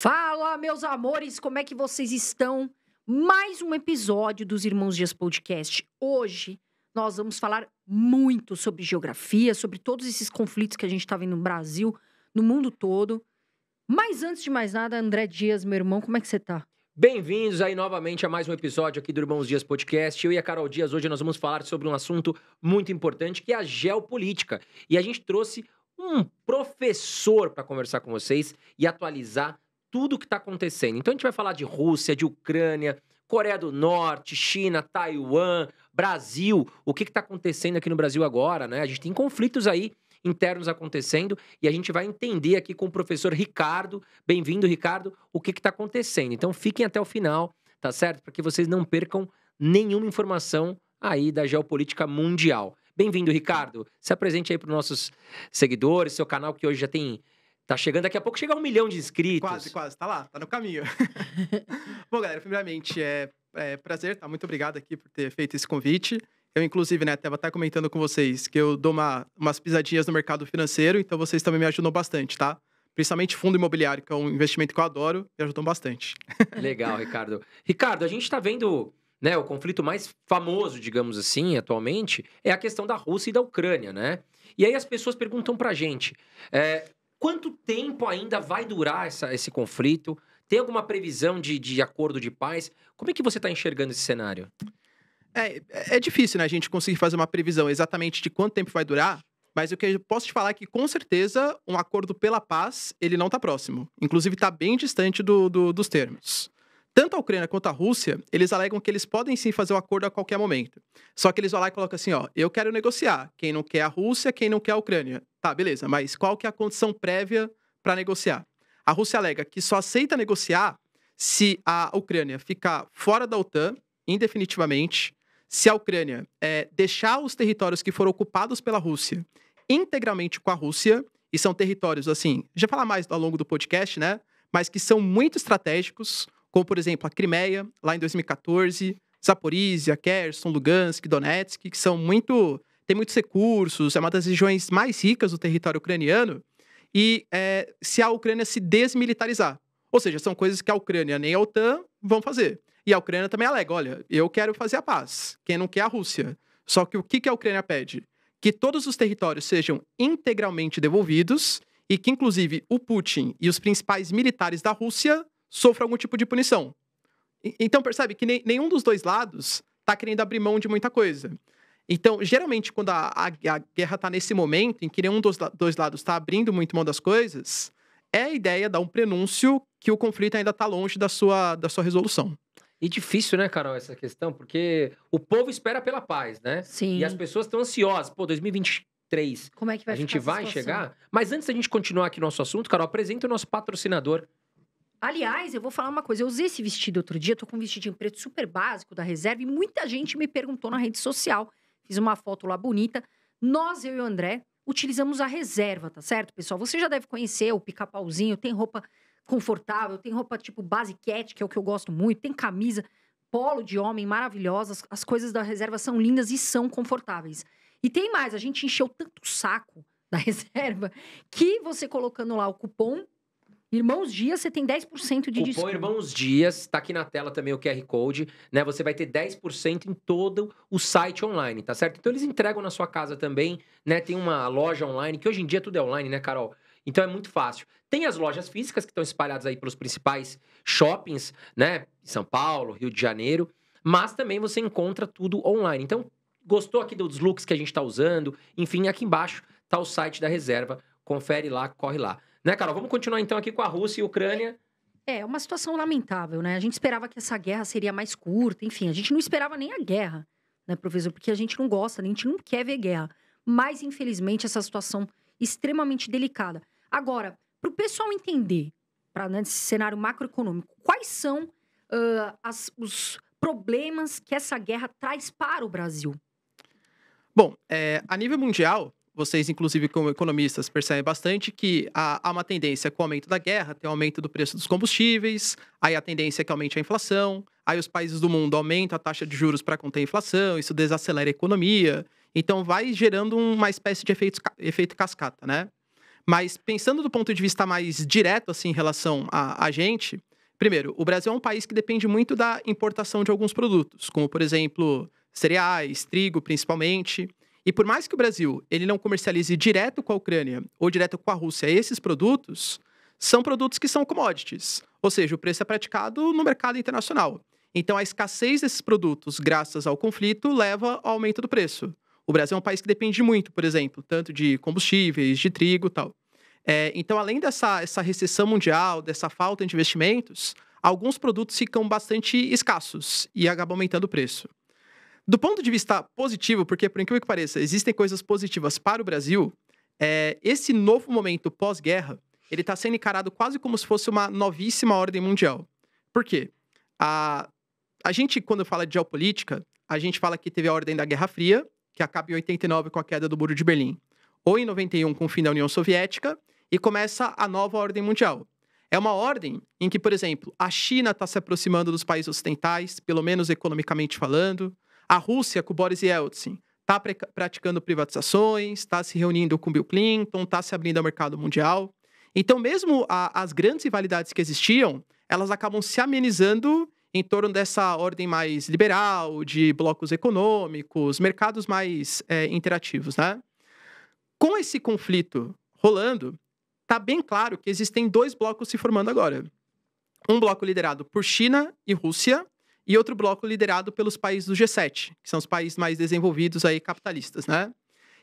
Fala, meus amores, como é que vocês estão? Mais um episódio dos Irmãos Dias Podcast. Hoje nós vamos falar muito sobre geografia, sobre todos esses conflitos que a gente está vendo no Brasil, no mundo todo. Mas antes de mais nada, André Dias, meu irmão, como é que você tá? Bem-vindos aí novamente a mais um episódio aqui do Irmãos Dias Podcast. Eu e a Carol Dias hoje nós vamos falar sobre um assunto muito importante que é a geopolítica. E a gente trouxe um professor para conversar com vocês e atualizar tudo que está acontecendo. Então a gente vai falar de Rússia, de Ucrânia, Coreia do Norte, China, Taiwan, Brasil, o que está acontecendo aqui no Brasil agora, né? A gente tem conflitos aí internos acontecendo e a gente vai entender aqui com o professor Ricardo. Bem-vindo, Ricardo, o que está acontecendo. Então fiquem até o final, tá certo? Para que vocês não percam nenhuma informação aí da geopolítica mundial. Bem-vindo, Ricardo. Se apresente aí para os nossos seguidores, seu canal que hoje já tem Tá chegando, daqui a pouco chega a um milhão de inscritos. Quase, quase, tá lá, tá no caminho. Bom, galera, primeiramente, é, é, prazer, tá? Muito obrigado aqui por ter feito esse convite. Eu, inclusive, né, vou até comentando com vocês que eu dou uma, umas pisadinhas no mercado financeiro, então vocês também me ajudam bastante, tá? Principalmente fundo imobiliário, que é um investimento que eu adoro, me ajudam bastante. Legal, Ricardo. Ricardo, a gente está vendo né, o conflito mais famoso, digamos assim, atualmente, é a questão da Rússia e da Ucrânia, né? E aí as pessoas perguntam pra gente, é, Quanto tempo ainda vai durar essa, esse conflito? Tem alguma previsão de, de acordo de paz? Como é que você está enxergando esse cenário? É, é, é difícil, né, a gente conseguir fazer uma previsão exatamente de quanto tempo vai durar, mas o que eu posso te falar é que, com certeza, um acordo pela paz, ele não está próximo. Inclusive, está bem distante do, do, dos termos. Tanto a Ucrânia quanto a Rússia, eles alegam que eles podem sim fazer o um acordo a qualquer momento. Só que eles vão lá e colocam assim, ó, eu quero negociar. Quem não quer a Rússia, quem não quer a Ucrânia. Tá, beleza, mas qual que é a condição prévia para negociar? A Rússia alega que só aceita negociar se a Ucrânia ficar fora da OTAN indefinitivamente, se a Ucrânia é, deixar os territórios que foram ocupados pela Rússia integralmente com a Rússia, e são territórios assim, já falar mais ao longo do podcast, né? Mas que são muito estratégicos, como, por exemplo, a Crimeia, lá em 2014, Zaporizhia, Kherson, Lugansk, Donetsk, que são muito. tem muitos recursos, é uma das regiões mais ricas do território ucraniano, e é, se a Ucrânia se desmilitarizar. Ou seja, são coisas que a Ucrânia nem a OTAN vão fazer. E a Ucrânia também alega: olha, eu quero fazer a paz, quem não quer a Rússia. Só que o que, que a Ucrânia pede? Que todos os territórios sejam integralmente devolvidos e que, inclusive, o Putin e os principais militares da Rússia sofra algum tipo de punição. então, percebe que nem, nenhum dos dois lados está querendo abrir mão de muita coisa. Então, geralmente, quando a, a, a guerra está nesse momento em que nenhum dos dois lados está abrindo muito mão das coisas, é a ideia dar um prenúncio que o conflito ainda está longe da sua, da sua resolução. E difícil, né, Carol, essa questão, porque o povo espera pela paz, né? Sim. E as pessoas estão ansiosas. Pô, 2023. Como é que vai A gente vai chegar? Mas antes da gente continuar aqui nosso assunto, Carol, apresenta o nosso patrocinador Aliás, eu vou falar uma coisa. Eu usei esse vestido outro dia, eu tô com um vestidinho preto super básico da reserva e muita gente me perguntou na rede social. Fiz uma foto lá bonita. Nós, eu e o André, utilizamos a reserva, tá certo, pessoal? Você já deve conhecer o pica-pauzinho, tem roupa confortável, tem roupa tipo basiquete, que é o que eu gosto muito, tem camisa, polo de homem maravilhosas. As coisas da reserva são lindas e são confortáveis. E tem mais, a gente encheu tanto saco da reserva que você colocando lá o cupom Irmãos Dias, você tem 10% de Cupom desconto. Irmãos Dias, tá aqui na tela também o QR Code, né? Você vai ter 10% em todo o site online, tá certo? Então eles entregam na sua casa também, né? Tem uma loja online, que hoje em dia tudo é online, né, Carol? Então é muito fácil. Tem as lojas físicas que estão espalhadas aí pelos principais shoppings, né? São Paulo, Rio de Janeiro, mas também você encontra tudo online. Então, gostou aqui dos looks que a gente está usando? Enfim, aqui embaixo tá o site da reserva. Confere lá, corre lá. Né, Carol? Vamos continuar então aqui com a Rússia e a Ucrânia. É, é, uma situação lamentável, né? A gente esperava que essa guerra seria mais curta, enfim, a gente não esperava nem a guerra, né, professor? Porque a gente não gosta, a gente não quer ver guerra. Mas, infelizmente, essa situação extremamente delicada. Agora, para o pessoal entender, para né, cenário macroeconômico, quais são uh, as, os problemas que essa guerra traz para o Brasil? Bom, é, a nível mundial, vocês, inclusive, como economistas, percebem bastante que há, há uma tendência com o aumento da guerra, tem o aumento do preço dos combustíveis, aí a tendência é que aumente a inflação, aí os países do mundo aumentam a taxa de juros para conter a inflação, isso desacelera a economia. Então, vai gerando uma espécie de efeito, efeito cascata, né? Mas pensando do ponto de vista mais direto, assim, em relação a, a gente, primeiro, o Brasil é um país que depende muito da importação de alguns produtos, como, por exemplo, cereais, trigo, principalmente. E por mais que o Brasil ele não comercialize direto com a Ucrânia ou direto com a Rússia esses produtos, são produtos que são commodities, ou seja, o preço é praticado no mercado internacional. Então, a escassez desses produtos, graças ao conflito, leva ao aumento do preço. O Brasil é um país que depende muito, por exemplo, tanto de combustíveis, de trigo tal. É, então, além dessa essa recessão mundial, dessa falta de investimentos, alguns produtos ficam bastante escassos e acabam aumentando o preço. Do ponto de vista positivo, porque por incrível que pareça, existem coisas positivas para o Brasil, é, esse novo momento pós-guerra, ele está sendo encarado quase como se fosse uma novíssima ordem mundial. Por quê? A, a gente, quando fala de geopolítica, a gente fala que teve a ordem da Guerra Fria, que acaba em 89 com a queda do Muro de Berlim, ou em 91 com o fim da União Soviética, e começa a nova ordem mundial. É uma ordem em que, por exemplo, a China está se aproximando dos países ocidentais, pelo menos economicamente falando, a Rússia, com Boris Yeltsin, está praticando privatizações, está se reunindo com Bill Clinton, está se abrindo ao mercado mundial. Então, mesmo a, as grandes rivalidades que existiam, elas acabam se amenizando em torno dessa ordem mais liberal, de blocos econômicos, mercados mais é, interativos, né? Com esse conflito rolando, está bem claro que existem dois blocos se formando agora. Um bloco liderado por China e Rússia, e outro bloco liderado pelos países do G7, que são os países mais desenvolvidos aí capitalistas, né?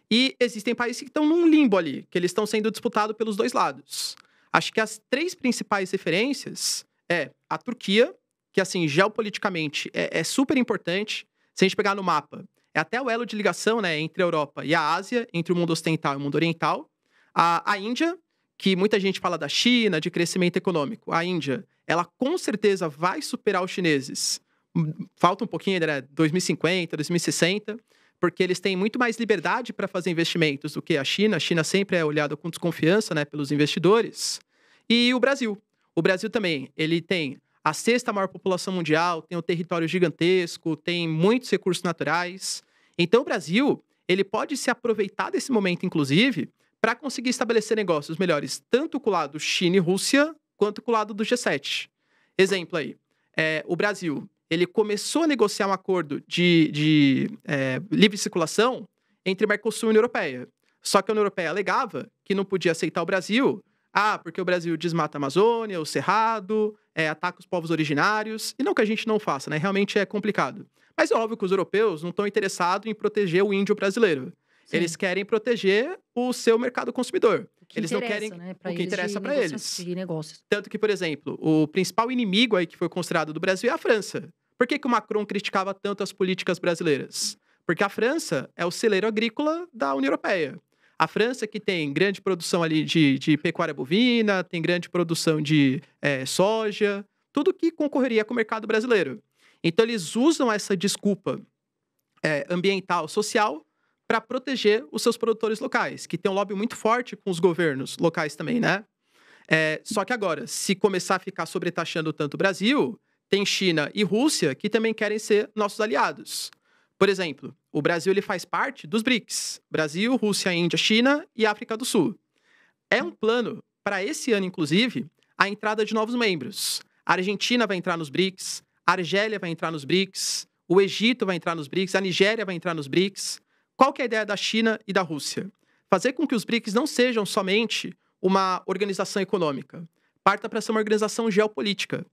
E existem países que estão num limbo ali, que eles estão sendo disputados pelos dois lados. Acho que as três principais referências é a Turquia, que assim, geopoliticamente é, é super importante. Se a gente pegar no mapa, é até o elo de ligação né, entre a Europa e a Ásia, entre o mundo ocidental e o mundo oriental. A, a Índia, que muita gente fala da China, de crescimento econômico. A Índia, ela com certeza vai superar os chineses falta um pouquinho, era 2050, 2060, porque eles têm muito mais liberdade para fazer investimentos do que a China. A China sempre é olhada com desconfiança né, pelos investidores. E o Brasil. O Brasil também, ele tem a sexta maior população mundial, tem um território gigantesco, tem muitos recursos naturais. Então, o Brasil, ele pode se aproveitar desse momento, inclusive, para conseguir estabelecer negócios melhores, tanto com o lado China e Rússia, quanto com o lado do G7. Exemplo aí, é, o Brasil ele começou a negociar um acordo de, de é, livre circulação entre Mercosul e União Europeia. Só que a União Europeia alegava que não podia aceitar o Brasil, ah, porque o Brasil desmata a Amazônia, o Cerrado, é, ataca os povos originários, e não que a gente não faça, né? Realmente é complicado. Mas é óbvio que os europeus não estão interessados em proteger o índio brasileiro. Eles querem proteger o seu mercado consumidor. Que eles não querem né? o que interessa para eles. Tanto que, por exemplo, o principal inimigo aí que foi considerado do Brasil é a França. Por que, que o Macron criticava tanto as políticas brasileiras? Porque a França é o celeiro agrícola da União Europeia. A França, que tem grande produção ali de, de pecuária bovina, tem grande produção de é, soja, tudo que concorreria com o mercado brasileiro. Então, eles usam essa desculpa é, ambiental, social, para proteger os seus produtores locais, que tem um lobby muito forte com os governos locais também, né? É, só que agora, se começar a ficar sobretaxando tanto o Brasil, tem China e Rússia que também querem ser nossos aliados. Por exemplo, o Brasil ele faz parte dos BRICS: Brasil, Rússia, Índia, China e África do Sul. É um plano para esse ano, inclusive, a entrada de novos membros. A Argentina vai entrar nos BRICS, a Argélia vai entrar nos BRICS, o Egito vai entrar nos BRICS, a Nigéria vai entrar nos BRICS. Qual que é a ideia da China e da Rússia? Fazer com que os BRICS não sejam somente uma organização econômica, parta para ser uma organização geopolítica.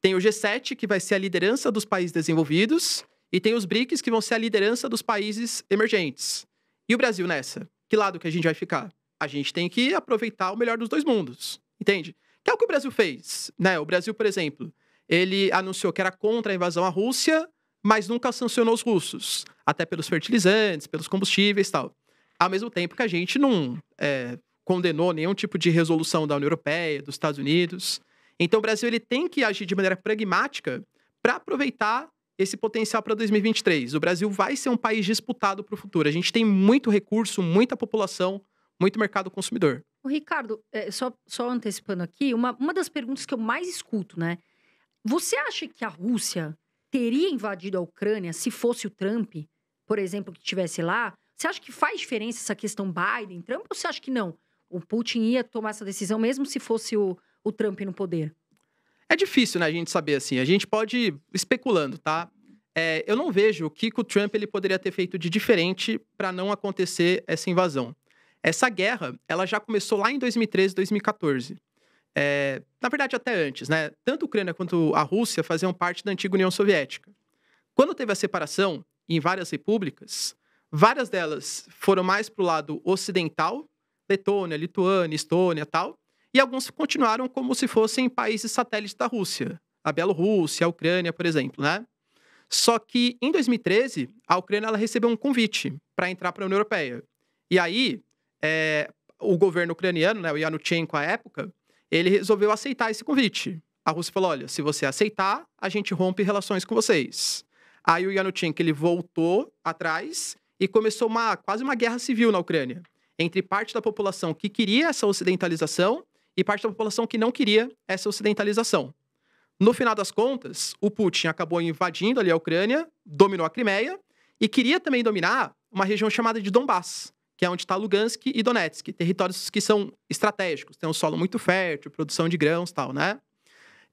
Tem o G7, que vai ser a liderança dos países desenvolvidos, e tem os BRICS, que vão ser a liderança dos países emergentes. E o Brasil nessa? Que lado que a gente vai ficar? A gente tem que aproveitar o melhor dos dois mundos, entende? Que é o que o Brasil fez, né? O Brasil, por exemplo, ele anunciou que era contra a invasão à Rússia, mas nunca sancionou os russos até pelos fertilizantes, pelos combustíveis e tal. Ao mesmo tempo que a gente não é, condenou nenhum tipo de resolução da União Europeia, dos Estados Unidos. Então o Brasil ele tem que agir de maneira pragmática para aproveitar esse potencial para 2023. O Brasil vai ser um país disputado para o futuro. A gente tem muito recurso, muita população, muito mercado consumidor. O Ricardo, é, só, só antecipando aqui, uma, uma das perguntas que eu mais escuto, né? Você acha que a Rússia teria invadido a Ucrânia se fosse o Trump? por exemplo, que estivesse lá, você acha que faz diferença essa questão Biden-Trump ou você acha que não? O Putin ia tomar essa decisão mesmo se fosse o, o Trump no poder? É difícil, né, a gente saber assim. A gente pode ir especulando, tá? É, eu não vejo o que, que o Trump ele poderia ter feito de diferente para não acontecer essa invasão. Essa guerra, ela já começou lá em 2013, 2014. É, na verdade, até antes, né? Tanto a Ucrânia quanto a Rússia faziam parte da antiga União Soviética. Quando teve a separação, em várias repúblicas, várias delas foram mais para o lado ocidental, Letônia, Lituânia, Estônia tal, e alguns continuaram como se fossem países satélites da Rússia, a Bielorrússia, a Ucrânia, por exemplo, né? Só que em 2013, a Ucrânia ela recebeu um convite para entrar para a União Europeia. E aí, é, o governo ucraniano, né, o Yanuchenko à época, ele resolveu aceitar esse convite. A Rússia falou: olha, se você aceitar, a gente rompe relações com vocês. Aí o Yanuchenko ele voltou atrás e começou uma quase uma guerra civil na Ucrânia entre parte da população que queria essa ocidentalização e parte da população que não queria essa ocidentalização. No final das contas, o Putin acabou invadindo ali a Ucrânia, dominou a Crimeia e queria também dominar uma região chamada de Donbass, que é onde está Lugansk e Donetsk, territórios que são estratégicos, tem um solo muito fértil, produção de grãos, tal, né?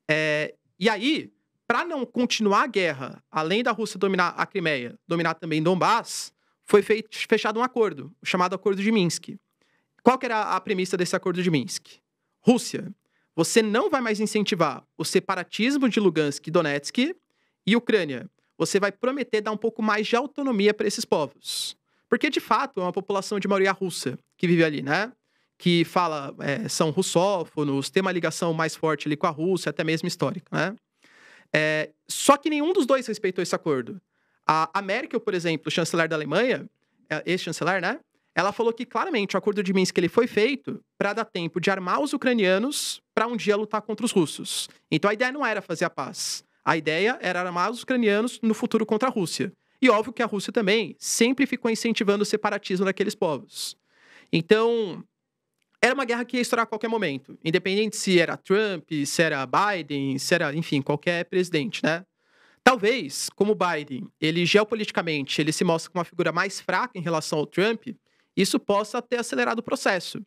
É, e aí para não continuar a guerra, além da Rússia dominar a Crimeia, dominar também Donbass, foi feito, fechado um acordo, o chamado Acordo de Minsk. Qual que era a premissa desse Acordo de Minsk? Rússia, você não vai mais incentivar o separatismo de Lugansk e Donetsk e Ucrânia. Você vai prometer dar um pouco mais de autonomia para esses povos. Porque, de fato, é uma população de maioria russa que vive ali, né? Que fala, é, são russófonos, tem uma ligação mais forte ali com a Rússia, até mesmo histórica, né? É, só que nenhum dos dois respeitou esse acordo. A, Merkel, por exemplo, chanceler da Alemanha, é, ex-chanceler, né? Ela falou que claramente o acordo de Minsk ele foi feito para dar tempo de armar os ucranianos para um dia lutar contra os russos. Então a ideia não era fazer a paz. A ideia era armar os ucranianos no futuro contra a Rússia. E óbvio que a Rússia também sempre ficou incentivando o separatismo daqueles povos. Então, era uma guerra que ia estourar a qualquer momento, independente se era Trump, se era Biden, se era, enfim, qualquer presidente, né? Talvez, como Biden, ele geopoliticamente, ele se mostra como uma figura mais fraca em relação ao Trump, isso possa ter acelerado o processo.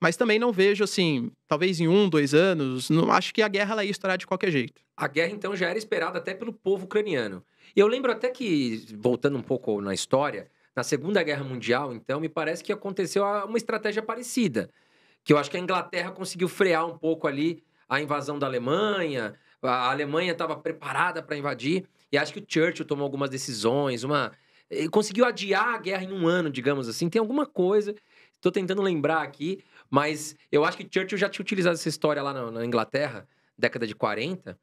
Mas também não vejo, assim, talvez em um, dois anos, não, acho que a guerra ela ia estourar de qualquer jeito. A guerra, então, já era esperada até pelo povo ucraniano. E eu lembro até que, voltando um pouco na história, na Segunda Guerra Mundial, então, me parece que aconteceu uma estratégia parecida que eu acho que a Inglaterra conseguiu frear um pouco ali a invasão da Alemanha, a Alemanha estava preparada para invadir, e acho que o Churchill tomou algumas decisões, uma ele conseguiu adiar a guerra em um ano, digamos assim. Tem alguma coisa, estou tentando lembrar aqui, mas eu acho que Churchill já tinha utilizado essa história lá na, Inglaterra, década de 40,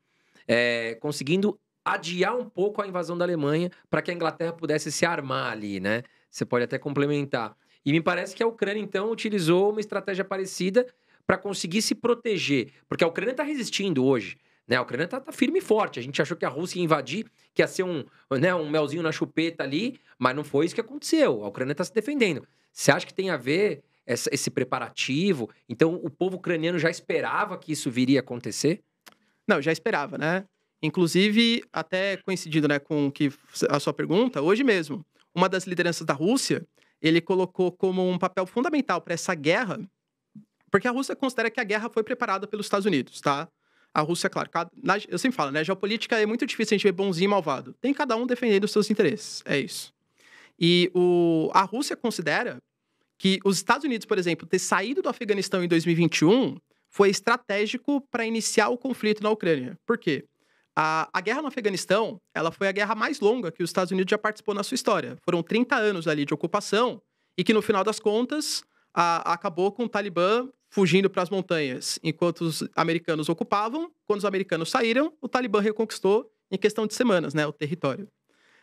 é, conseguindo adiar um pouco a invasão da Alemanha para que a Inglaterra pudesse se armar ali, né? Você pode até complementar. E me parece que a Ucrânia, então, utilizou uma estratégia parecida para conseguir se proteger. Porque a Ucrânia está resistindo hoje. Né? A Ucrânia está tá firme e forte. A gente achou que a Rússia ia invadir, que ia ser um, né, um melzinho na chupeta ali, mas não foi isso que aconteceu. A Ucrânia está se defendendo. Você acha que tem a ver essa, esse preparativo? Então, o povo ucraniano já esperava que isso viria a acontecer? Não, já esperava, né? Inclusive, até coincidindo né, com que, a sua pergunta, hoje mesmo, uma das lideranças da Rússia ele colocou como um papel fundamental para essa guerra, porque a Rússia considera que a guerra foi preparada pelos Estados Unidos, tá? A Rússia, claro, cada, na, eu sempre falo, né? Geopolítica é muito difícil a gente ver bonzinho e malvado. Tem cada um defendendo os seus interesses, é isso. E o, a Rússia considera que os Estados Unidos, por exemplo, ter saído do Afeganistão em 2021 foi estratégico para iniciar o conflito na Ucrânia. Por quê? A, a, guerra no Afeganistão, ela foi a guerra mais longa que os Estados Unidos já participou na sua história. Foram 30 anos ali de ocupação e que, no final das contas, a, acabou com o Talibã fugindo para as montanhas. Enquanto os americanos ocupavam, quando os americanos saíram, o Talibã reconquistou em questão de semanas né, o território.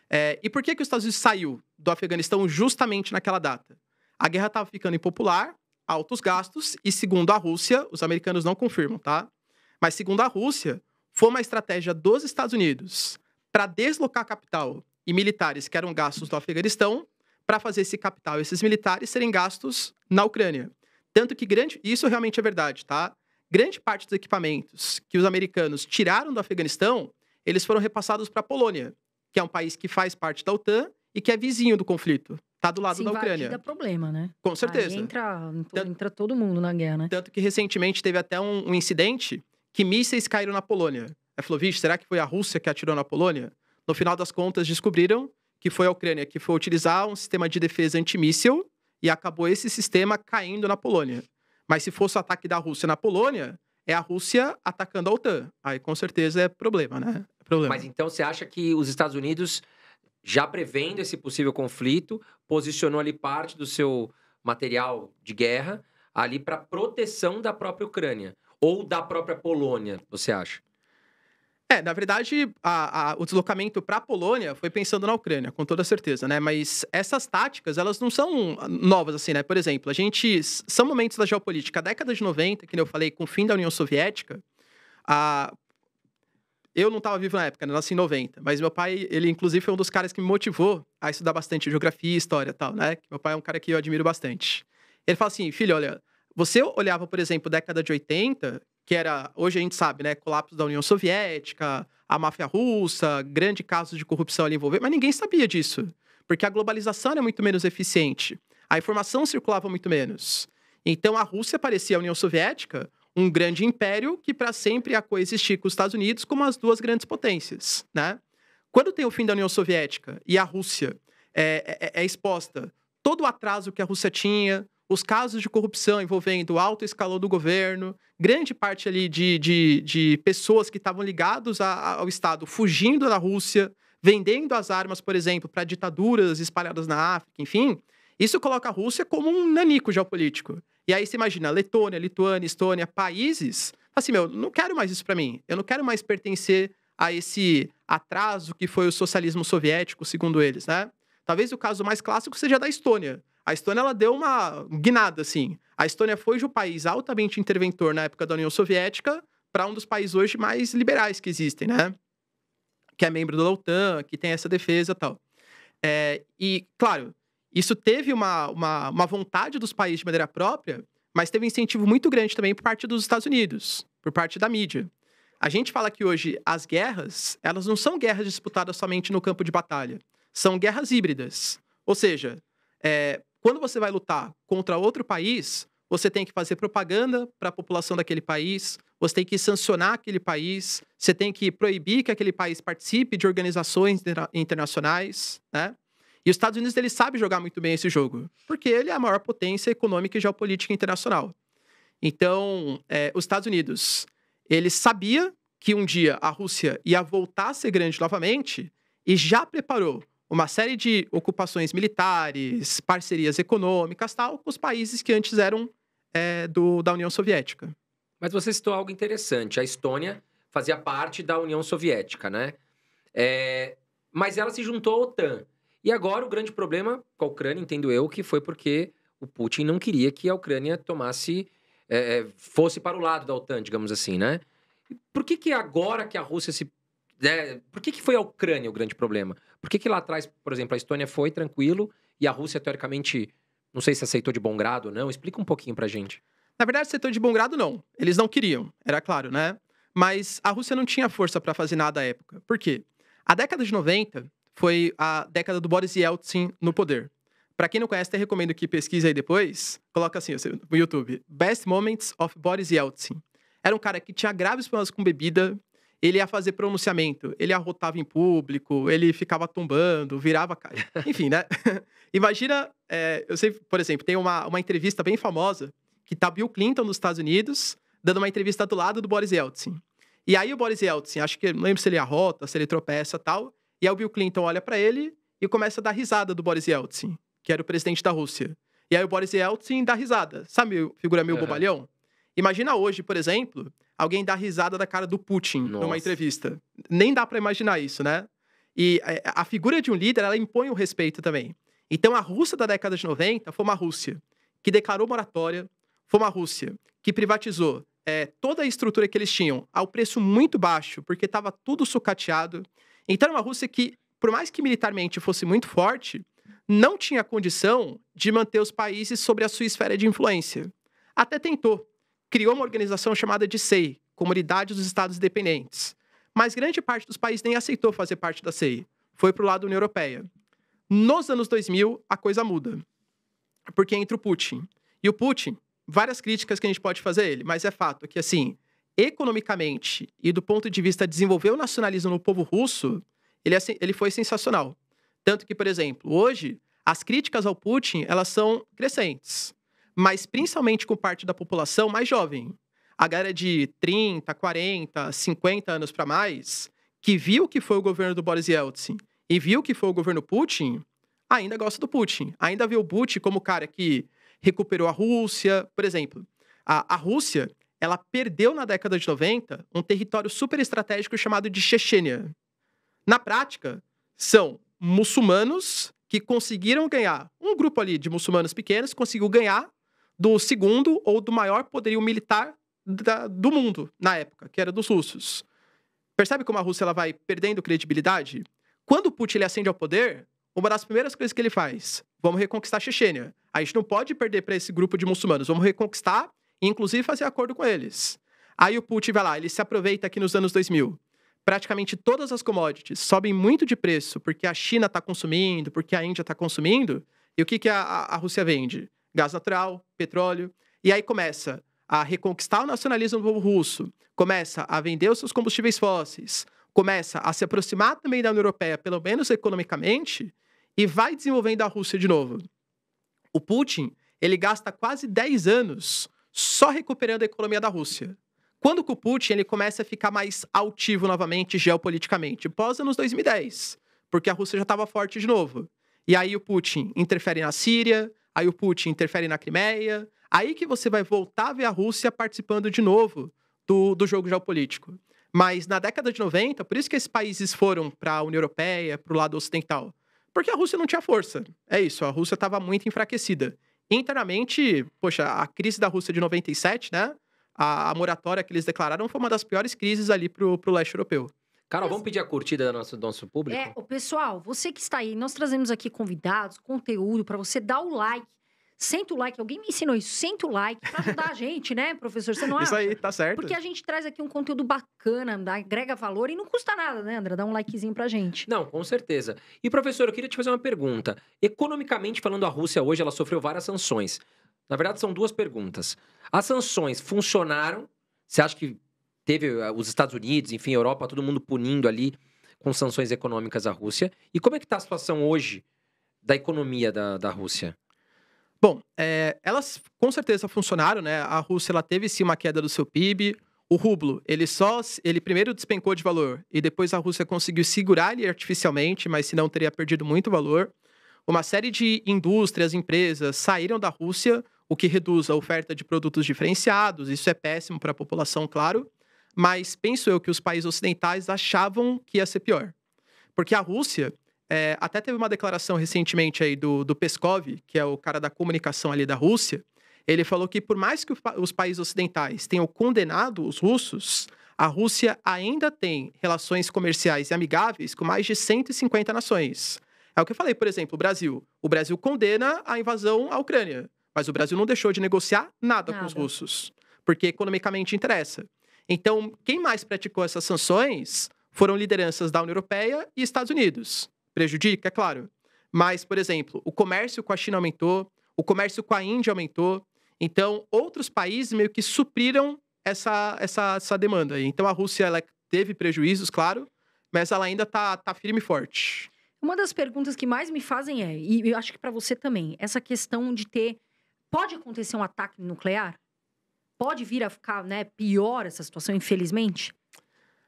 É, e por que, que os Estados Unidos saiu do Afeganistão justamente naquela data? A guerra estava ficando impopular, altos gastos, e segundo a Rússia, os americanos não confirmam, tá? Mas segundo a Rússia, foi uma estratégia dos Estados Unidos para deslocar capital e militares que eram gastos no Afeganistão para fazer esse capital, e esses militares serem gastos na Ucrânia. Tanto que grande, isso realmente é verdade, tá? Grande parte dos equipamentos que os americanos tiraram do Afeganistão, eles foram repassados para a Polônia, que é um país que faz parte da OTAN e que é vizinho do conflito. Tá do lado Se da Ucrânia. Dá problema, né? Com certeza. Aí entra, entra todo mundo na guerra, né? Tanto que recentemente teve até um, um incidente que mísseis caíram na Polônia. Ela falou, vixe, será que foi a Rússia que atirou na Polônia? No final das contas, descobriram que foi a Ucrânia que foi utilizar um sistema de defesa antimíssil e acabou esse sistema caindo na Polônia. Mas se fosse o ataque da Rússia na Polônia, é a Rússia atacando a OTAN. Aí com certeza é problema, né? É problema. Mas então você acha que os Estados Unidos, já prevendo esse possível conflito, posicionou ali parte do seu material de guerra ali para proteção da própria Ucrânia? Ou da própria Polônia, você acha? É, na verdade, a, a, o deslocamento para a Polônia foi pensando na Ucrânia, com toda certeza, né? Mas essas táticas, elas não são novas, assim, né? Por exemplo, a gente. São momentos da geopolítica. A década de 90, que eu falei, com o fim da União Soviética, a, eu não estava vivo na época, né? nasci em 90, mas meu pai, ele inclusive foi um dos caras que me motivou a estudar bastante geografia, história e tal, né? Meu pai é um cara que eu admiro bastante. Ele fala assim, filho, olha, você olhava, por exemplo, década de 80, que era, hoje a gente sabe, né, colapso da União Soviética, a máfia russa, grande caso de corrupção ali envolvido, mas ninguém sabia disso, porque a globalização era muito menos eficiente, a informação circulava muito menos. Então a Rússia parecia a União Soviética, um grande império que para sempre ia coexistir com os Estados Unidos como as duas grandes potências, né? Quando tem o fim da União Soviética e a Rússia é, é, é exposta todo o atraso que a Rússia tinha, os casos de corrupção envolvendo alto escalão do governo, grande parte ali de, de, de pessoas que estavam ligados ao Estado fugindo da Rússia, vendendo as armas, por exemplo, para ditaduras espalhadas na África, enfim, isso coloca a Rússia como um nanico geopolítico. E aí você imagina Letônia, Lituânia, Estônia, países, assim, meu, não quero mais isso para mim. Eu não quero mais pertencer a esse atraso que foi o socialismo soviético, segundo eles, né? Talvez o caso mais clássico seja da Estônia. A Estônia ela deu uma guinada, assim. A Estônia foi de um país altamente interventor na época da União Soviética para um dos países hoje mais liberais que existem, né? Que é membro da OTAN, que tem essa defesa tal. É, e, claro, isso teve uma, uma, uma vontade dos países de maneira própria, mas teve um incentivo muito grande também por parte dos Estados Unidos, por parte da mídia. A gente fala que hoje as guerras, elas não são guerras disputadas somente no campo de batalha, são guerras híbridas. Ou seja, é, quando você vai lutar contra outro país, você tem que fazer propaganda para a população daquele país, você tem que sancionar aquele país, você tem que proibir que aquele país participe de organizações internacionais, né? E os Estados Unidos ele sabe jogar muito bem esse jogo, porque ele é a maior potência econômica e geopolítica internacional. Então, é, os Estados Unidos ele sabia que um dia a Rússia ia voltar a ser grande novamente e já preparou uma série de ocupações militares, parcerias econômicas, tal, com os países que antes eram é, do, da União Soviética. Mas você citou algo interessante. A Estônia fazia parte da União Soviética, né? É, mas ela se juntou à OTAN. E agora o grande problema com a Ucrânia, entendo eu, que foi porque o Putin não queria que a Ucrânia tomasse, é, é fosse para o lado da OTAN, digamos assim, né? Por que, que agora que a Rússia se né? Por que, que foi a Ucrânia o grande problema? Por que, que lá atrás, por exemplo, a Estônia foi tranquilo e a Rússia, teoricamente, não sei se aceitou de bom grado ou não? Explica um pouquinho pra gente. Na verdade, aceitou de bom grado, não. Eles não queriam, era claro, né? Mas a Rússia não tinha força para fazer nada à época. Por quê? A década de 90 foi a década do Boris Yeltsin no poder. Para quem não conhece, até recomendo que pesquise aí depois. Coloca assim no YouTube: Best Moments of Boris Yeltsin. Era um cara que tinha graves problemas com bebida, ele ia fazer pronunciamento, ele arrotava em público, ele ficava tombando, virava. Enfim, né? Imagina, é, eu sei, por exemplo, tem uma, uma entrevista bem famosa que tá Bill Clinton nos Estados Unidos dando uma entrevista do lado do Boris Yeltsin. E aí o Boris Yeltsin, acho que não lembro se ele arrota, se ele tropeça tal, e aí o Bill Clinton olha para ele e começa a dar risada do Boris Yeltsin, que era o presidente da Rússia. E aí o Boris Yeltsin dá risada. Sabe, figura meio uhum. bobalhão? Imagina hoje, por exemplo, alguém dar risada da cara do Putin Nossa. numa entrevista. Nem dá para imaginar isso, né? E é, a figura de um líder, ela impõe o respeito também. Então, a Rússia da década de 90 foi uma Rússia que declarou moratória, foi uma Rússia que privatizou é, toda a estrutura que eles tinham ao preço muito baixo, porque estava tudo sucateado. Então, uma Rússia que, por mais que militarmente fosse muito forte, não tinha condição de manter os países sobre a sua esfera de influência. Até tentou criou uma organização chamada de CEI, Comunidade dos Estados Independentes. Mas grande parte dos países nem aceitou fazer parte da CEI. Foi para o lado da União Europeia. Nos anos 2000, a coisa muda. Porque entra o Putin. E o Putin, várias críticas que a gente pode fazer a ele, mas é fato que, assim, economicamente e do ponto de vista de desenvolver o nacionalismo no povo russo, ele, é ele foi sensacional. Tanto que, por exemplo, hoje, as críticas ao Putin, elas são crescentes mas principalmente com parte da população mais jovem. A galera de 30, 40, 50 anos para mais, que viu que foi o governo do Boris Yeltsin e viu que foi o governo Putin, ainda gosta do Putin. Ainda vê o Putin como o cara que recuperou a Rússia, por exemplo. A, a Rússia, ela perdeu na década de 90 um território super estratégico chamado de Chechênia. Na prática, são muçulmanos que conseguiram ganhar. Um grupo ali de muçulmanos pequenos conseguiu ganhar do segundo ou do maior poderio militar da, do mundo na época, que era dos russos. Percebe como a Rússia ela vai perdendo credibilidade? Quando o Putin ele ascende ao poder, uma das primeiras coisas que ele faz, vamos reconquistar a Chechênia. A gente não pode perder para esse grupo de muçulmanos, vamos reconquistar e inclusive fazer acordo com eles. Aí o Putin vai lá, ele se aproveita aqui nos anos 2000. Praticamente todas as commodities sobem muito de preço porque a China está consumindo, porque a Índia está consumindo. E o que, que a, a Rússia vende? gás natural, petróleo. E aí começa a reconquistar o nacionalismo do povo russo, começa a vender os seus combustíveis fósseis, começa a se aproximar também da União Europeia, pelo menos economicamente, e vai desenvolvendo a Rússia de novo. O Putin, ele gasta quase 10 anos só recuperando a economia da Rússia. Quando que o Putin ele começa a ficar mais altivo novamente geopoliticamente? Pós anos 2010, porque a Rússia já estava forte de novo. E aí o Putin interfere na Síria, aí o Putin interfere na Crimeia. Aí que você vai voltar a ver a Rússia participando de novo do, do jogo geopolítico. Mas na década de 90, por isso que esses países foram para a União Europeia, para o lado ocidental. Porque a Rússia não tinha força. É isso, a Rússia estava muito enfraquecida. Internamente, poxa, a crise da Rússia de 97, né? A, a moratória que eles declararam foi uma das piores crises ali para o leste europeu. Carol, vamos pedir a curtida do nosso, do nosso público? É, o pessoal, você que está aí, nós trazemos aqui convidados, conteúdo para você dar o like. Senta o like, alguém me ensinou isso, senta o like pra ajudar a gente, né, professor? Você não acha? Isso aí, tá certo. Porque a gente traz aqui um conteúdo bacana, agrega valor e não custa nada, né, André? Dá um likezinho pra gente. Não, com certeza. E, professor, eu queria te fazer uma pergunta. Economicamente falando, a Rússia hoje, ela sofreu várias sanções. Na verdade, são duas perguntas. As sanções funcionaram? Você acha que teve eh, os Estados Unidos, enfim, Europa, todo mundo punindo ali com sanções econômicas à Rússia. E como é que está a situação hoje da economia da, da Rússia? Bom, é, elas com certeza funcionaram, né? A Rússia ela teve sim uma queda do seu PIB. O rublo, ele só, ele primeiro despencou de valor e depois a Rússia conseguiu segurar ele artificialmente, mas senão teria perdido muito valor. Uma série de indústrias, empresas saíram da Rússia, o que reduz a oferta de produtos diferenciados. Isso é péssimo para a população, claro mas penso eu que os países ocidentais achavam que ia ser pior. Porque a Rússia é, até teve uma declaração recentemente aí do, do Peskov, que é o cara da comunicação ali da Rússia, ele falou que por mais que os países ocidentais tenham condenado os russos, a Rússia ainda tem relações comerciais e amigáveis com mais de 150 nações. É o que eu falei, por exemplo, o Brasil. O Brasil condena a invasão à Ucrânia, mas o Brasil não deixou de negociar nada, nada. com os russos, porque economicamente interessa. Então, quem mais praticou essas sanções foram lideranças da União Europeia e Estados Unidos. Prejudica, é claro. Mas, por exemplo, o comércio com a China aumentou, o comércio com a Índia aumentou. Então, outros países meio que supriram essa, essa, essa demanda. Então, a Rússia ela teve prejuízos, claro, mas ela ainda está tá firme e forte. Uma das perguntas que mais me fazem é, e eu acho que para você também, essa questão de ter. Pode acontecer um ataque nuclear? pode vir a ficar né, pior essa situação, infelizmente?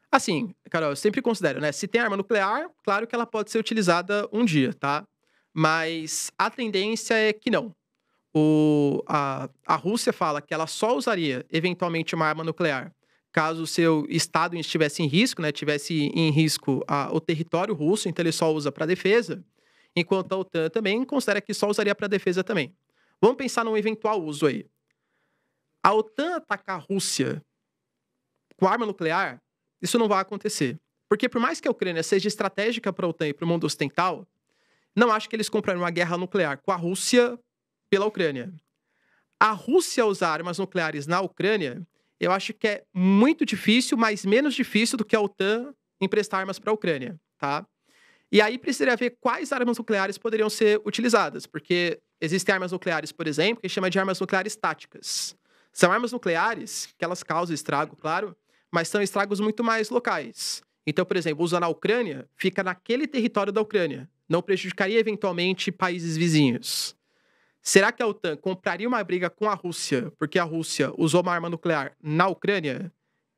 Assim, Carol, eu sempre considero, né? Se tem arma nuclear, claro que ela pode ser utilizada um dia, tá? Mas a tendência é que não. O, a, a Rússia fala que ela só usaria eventualmente uma arma nuclear caso o seu estado estivesse em risco, né, tivesse em risco a, o território russo, então ele só usa para defesa, enquanto a OTAN também considera que só usaria para defesa também. Vamos pensar num eventual uso aí a OTAN atacar a Rússia com arma nuclear, isso não vai acontecer. Porque por mais que a Ucrânia seja estratégica para a OTAN e para o mundo ocidental, não acho que eles comprariam uma guerra nuclear com a Rússia pela Ucrânia. A Rússia usar armas nucleares na Ucrânia, eu acho que é muito difícil, mas menos difícil do que a OTAN emprestar armas para a Ucrânia, tá? E aí precisaria ver quais armas nucleares poderiam ser utilizadas, porque existem armas nucleares, por exemplo, que chama de armas nucleares táticas. São armas nucleares que elas causam estrago, claro, mas são estragos muito mais locais. Então, por exemplo, usar na Ucrânia fica naquele território da Ucrânia, não prejudicaria eventualmente países vizinhos. Será que a OTAN compraria uma briga com a Rússia porque a Rússia usou uma arma nuclear na Ucrânia?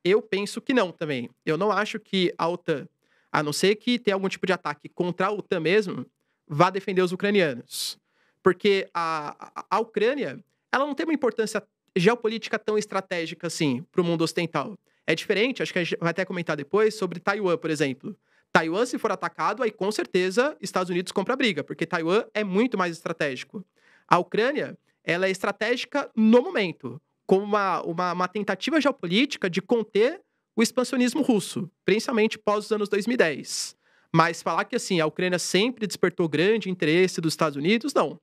Eu penso que não também. Eu não acho que a OTAN, a não ser que tenha algum tipo de ataque contra a OTAN mesmo, vá defender os ucranianos. Porque a, a, a Ucrânia, ela não tem uma importância geopolítica tão estratégica assim para o mundo ocidental. É diferente, acho que a gente vai até comentar depois, sobre Taiwan, por exemplo. Taiwan, se for atacado, aí com certeza Estados Unidos compra a briga, porque Taiwan é muito mais estratégico. A Ucrânia, ela é estratégica no momento, como uma, uma, uma tentativa geopolítica de conter o expansionismo russo, principalmente pós os anos 2010. Mas falar que assim a Ucrânia sempre despertou grande interesse dos Estados Unidos, não.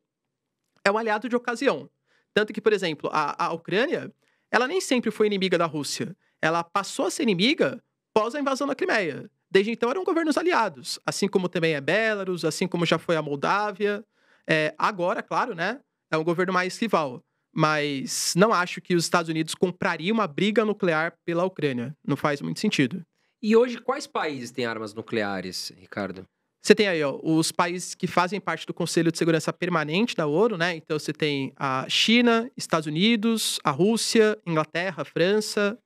É um aliado de ocasião. Tanto que, por exemplo, a, a Ucrânia, ela nem sempre foi inimiga da Rússia. Ela passou a ser inimiga após a invasão da Crimeia. Desde então eram governos aliados, assim como também é Belarus, assim como já foi a Moldávia. É, agora, claro, né? É um governo mais rival. Mas não acho que os Estados Unidos comprariam uma briga nuclear pela Ucrânia. Não faz muito sentido. E hoje, quais países têm armas nucleares, Ricardo? Você tem aí ó, os países que fazem parte do Conselho de Segurança Permanente da ONU, né? Então você tem a China, Estados Unidos, a Rússia, Inglaterra, França,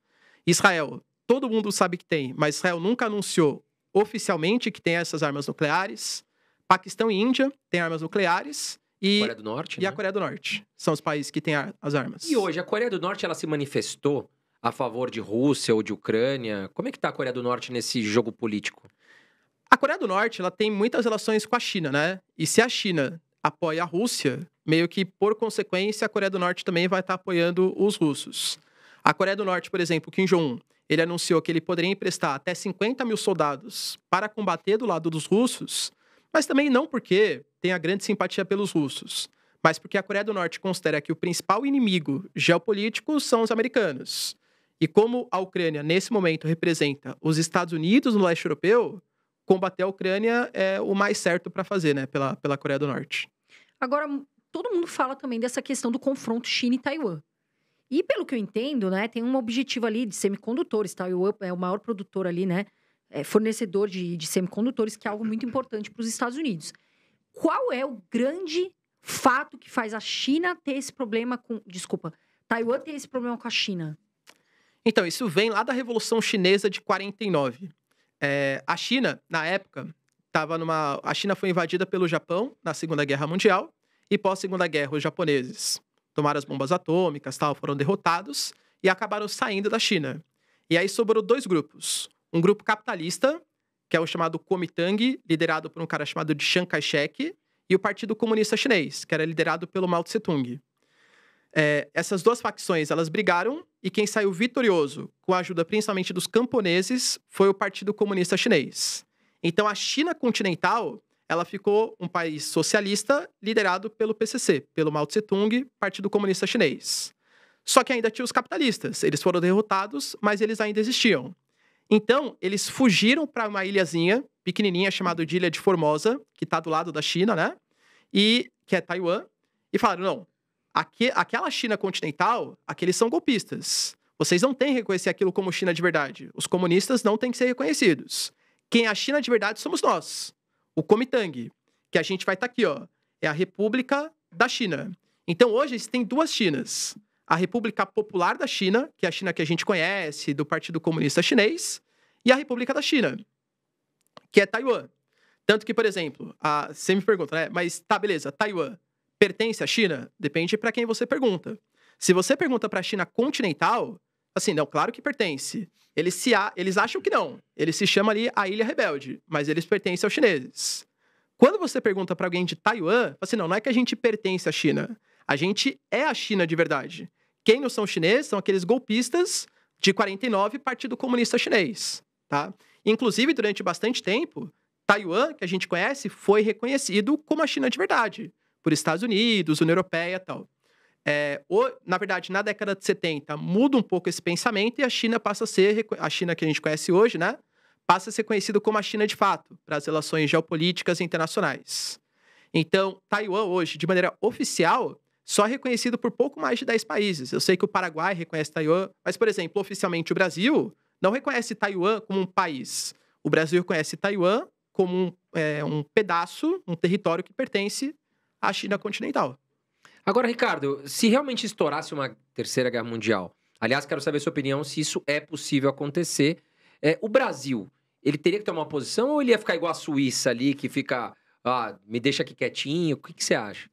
Israel. Todo mundo sabe que tem, mas Israel nunca anunciou oficialmente que tem essas armas nucleares. Paquistão e Índia têm armas nucleares. E, Coreia do Norte, e né? a Coreia do Norte são os países que têm as armas. E hoje, a Coreia do Norte ela se manifestou a favor de Rússia ou de Ucrânia? Como é que está a Coreia do Norte nesse jogo político? A Coreia do Norte ela tem muitas relações com a China, né? E se a China apoia a Rússia, meio que por consequência a Coreia do Norte também vai estar apoiando os russos. A Coreia do Norte, por exemplo, Kim Jong-un, ele anunciou que ele poderia emprestar até 50 mil soldados para combater do lado dos russos, mas também não porque tenha grande simpatia pelos russos, mas porque a Coreia do Norte considera que o principal inimigo geopolítico são os americanos. E como a Ucrânia, nesse momento, representa os Estados Unidos no leste europeu, combater a Ucrânia é o mais certo para fazer, né, pela, pela Coreia do Norte. Agora, todo mundo fala também dessa questão do confronto China e Taiwan. E pelo que eu entendo, né, tem um objetivo ali de semicondutores. Taiwan tá? é o maior produtor ali, né, é fornecedor de, de semicondutores, que é algo muito importante para os Estados Unidos. Qual é o grande fato que faz a China ter esse problema com. Desculpa, Taiwan ter esse problema com a China? Então, isso vem lá da Revolução Chinesa de 49. É, a China, na época, estava numa. A China foi invadida pelo Japão na Segunda Guerra Mundial, e pós Segunda Guerra, os japoneses tomaram as bombas atômicas, tal, foram derrotados e acabaram saindo da China. E aí sobrou dois grupos. Um grupo capitalista, que é o chamado Kuomintang, liderado por um cara chamado de Chiang Kai-shek, e o Partido Comunista Chinês, que era liderado pelo Mao Tse-tung. É, essas duas facções elas brigaram e quem saiu vitorioso, com a ajuda principalmente dos camponeses, foi o Partido Comunista Chinês. Então a China continental ela ficou um país socialista liderado pelo PCC, pelo Mao Tse Tung, Partido Comunista Chinês. Só que ainda tinha os capitalistas. Eles foram derrotados, mas eles ainda existiam. Então, eles fugiram para uma ilhazinha pequenininha chamada de Ilha de Formosa, que está do lado da China, né? E que é Taiwan, e falaram: "Não, aquela China continental, aqueles são golpistas. Vocês não têm que reconhecer aquilo como China de verdade. Os comunistas não têm que ser reconhecidos. Quem é a China de verdade somos nós, o Kuomintang, que a gente vai estar tá aqui, ó. É a República da China. Então hoje existem duas Chinas. A República Popular da China, que é a China que a gente conhece, do Partido Comunista Chinês, e a República da China, que é Taiwan. Tanto que, por exemplo, a... você me pergunta, né? Mas tá, beleza, Taiwan pertence à China? Depende para quem você pergunta. Se você pergunta para a China continental, assim, não, claro que pertence. Eles, se a, eles acham que não. Ele se chama ali a Ilha Rebelde, mas eles pertencem aos chineses. Quando você pergunta para alguém de Taiwan, assim, não, não é que a gente pertence à China. A gente é a China de verdade. Quem não são chineses são aqueles golpistas de 49, Partido Comunista Chinês, tá? Inclusive, durante bastante tempo, Taiwan, que a gente conhece, foi reconhecido como a China de verdade por Estados Unidos, União Europeia e tal. É, ou, na verdade, na década de 70, muda um pouco esse pensamento e a China passa a ser, a China que a gente conhece hoje, né? Passa a ser conhecida como a China de fato, para as relações geopolíticas internacionais. Então, Taiwan hoje, de maneira oficial, só é reconhecido por pouco mais de 10 países. Eu sei que o Paraguai reconhece Taiwan, mas, por exemplo, oficialmente o Brasil não reconhece Taiwan como um país. O Brasil reconhece Taiwan como um, é, um pedaço, um território que pertence a China continental. Agora, Ricardo, se realmente estourasse uma terceira guerra mundial, aliás, quero saber sua opinião se isso é possível acontecer. É, o Brasil, ele teria que tomar uma posição ou ele ia ficar igual a Suíça ali, que fica, ah, me deixa aqui quietinho? O que, que você acha?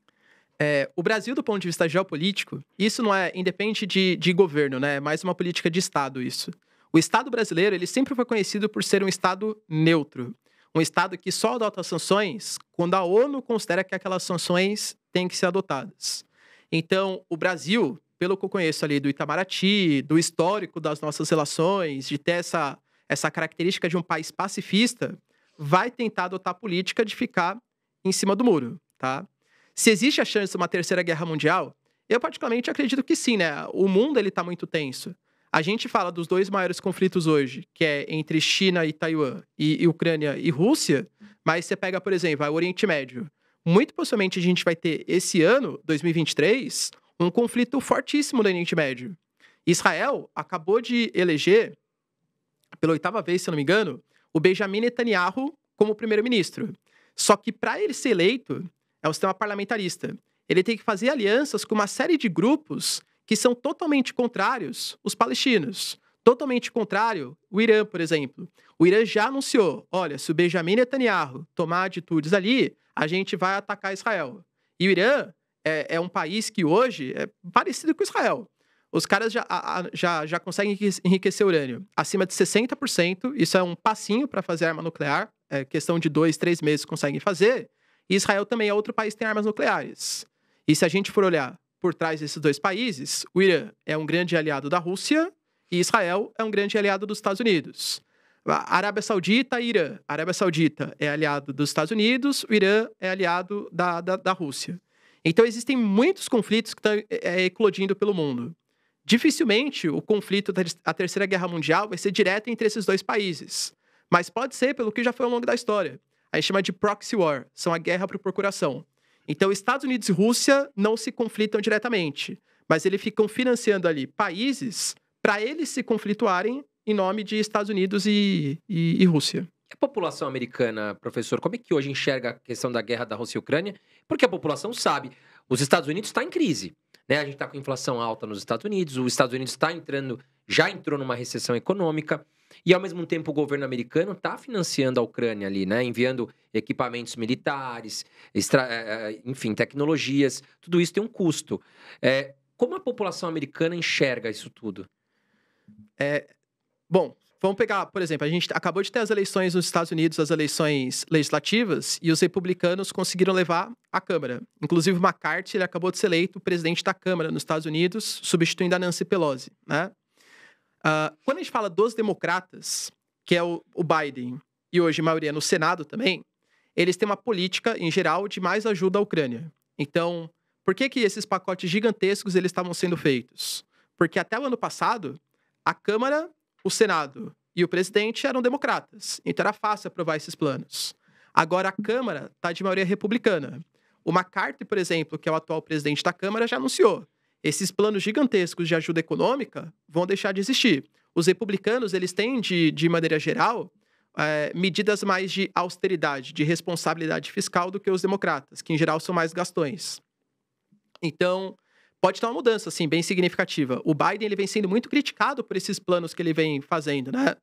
É, o Brasil, do ponto de vista geopolítico, isso não é independente de, de governo, né? É mais uma política de Estado isso. O Estado brasileiro, ele sempre foi conhecido por ser um Estado neutro um Estado que só adota sanções quando a ONU considera que aquelas sanções têm que ser adotadas. Então, o Brasil, pelo que eu conheço ali do Itamaraty, do histórico das nossas relações, de ter essa, essa característica de um país pacifista, vai tentar adotar a política de ficar em cima do muro, tá? Se existe a chance de uma terceira guerra mundial, eu particularmente acredito que sim, né? O mundo ele está muito tenso. A gente fala dos dois maiores conflitos hoje, que é entre China e Taiwan, e, e Ucrânia e Rússia, mas você pega, por exemplo, o Oriente Médio. Muito possivelmente a gente vai ter esse ano, 2023, um conflito fortíssimo no Oriente Médio. Israel acabou de eleger, pela oitava vez, se não me engano, o Benjamin Netanyahu como primeiro-ministro. Só que para ele ser eleito, é o sistema parlamentarista. Ele tem que fazer alianças com uma série de grupos que são totalmente contrários os palestinos. Totalmente contrário o Irã, por exemplo. O Irã já anunciou: olha, se o Benjamin Netanyahu tomar atitudes ali, a gente vai atacar Israel. E o Irã é, é um país que hoje é parecido com Israel. Os caras já, já, já conseguem enriquecer urânio acima de 60%. Isso é um passinho para fazer arma nuclear. É questão de dois, três meses conseguem fazer. E Israel também é outro país que tem armas nucleares. E se a gente for olhar por trás desses dois países, o Irã é um grande aliado da Rússia e Israel é um grande aliado dos Estados Unidos. A Arábia Saudita e Irã. A Arábia Saudita é aliado dos Estados Unidos, o Irã é aliado da, da, da Rússia. Então existem muitos conflitos que estão é, é, eclodindo pelo mundo. Dificilmente o conflito da Terceira Guerra Mundial vai ser direto entre esses dois países, mas pode ser pelo que já foi ao longo da história. A gente chama de proxy war, são a guerra por procuração. Então, Estados Unidos e Rússia não se conflitam diretamente, mas eles ficam financiando ali países para eles se conflituarem em nome de Estados Unidos e, e, e Rússia. a população americana, professor, como é que hoje enxerga a questão da guerra da Rússia e Ucrânia? Porque a população sabe, os Estados Unidos está em crise. Né? A gente está com inflação alta nos Estados Unidos, os Estados Unidos está entrando, já entrou numa recessão econômica. E ao mesmo tempo o governo americano está financiando a Ucrânia ali, né? Enviando equipamentos militares, extra... Eh, eh, enfim, tecnologias. Tudo isso tem um custo. É, como a população americana enxerga isso tudo? É, bom, vamos pegar, por exemplo, a gente acabou de ter as eleições nos Estados Unidos, as eleições legislativas, e os republicanos conseguiram levar a Câmara. Inclusive, McCarthy ele acabou de ser eleito presidente da Câmara nos Estados Unidos, substituindo a Nancy Pelosi, né? Uh, quando a gente fala dos democratas, que é o, o Biden, e hoje a maioria no Senado também, eles têm uma política, em geral, de mais ajuda à Ucrânia. Então, por que, que esses pacotes gigantescos eles estavam sendo feitos? Porque até o ano passado, a Câmara, o Senado e o presidente eram democratas. Então era fácil aprovar esses planos. Agora a Câmara está de maioria republicana. O McCarthy, por exemplo, que é o atual presidente da Câmara, já anunciou esses planos gigantescos de ajuda econômica vão deixar de existir. Os republicanos, eles têm, de, de maneira geral, é, medidas mais de austeridade, de responsabilidade fiscal do que os democratas, que em geral são mais gastões. Então, pode ter uma mudança, assim, bem significativa. O Biden, ele vem sendo muito criticado por esses planos que ele vem fazendo, né?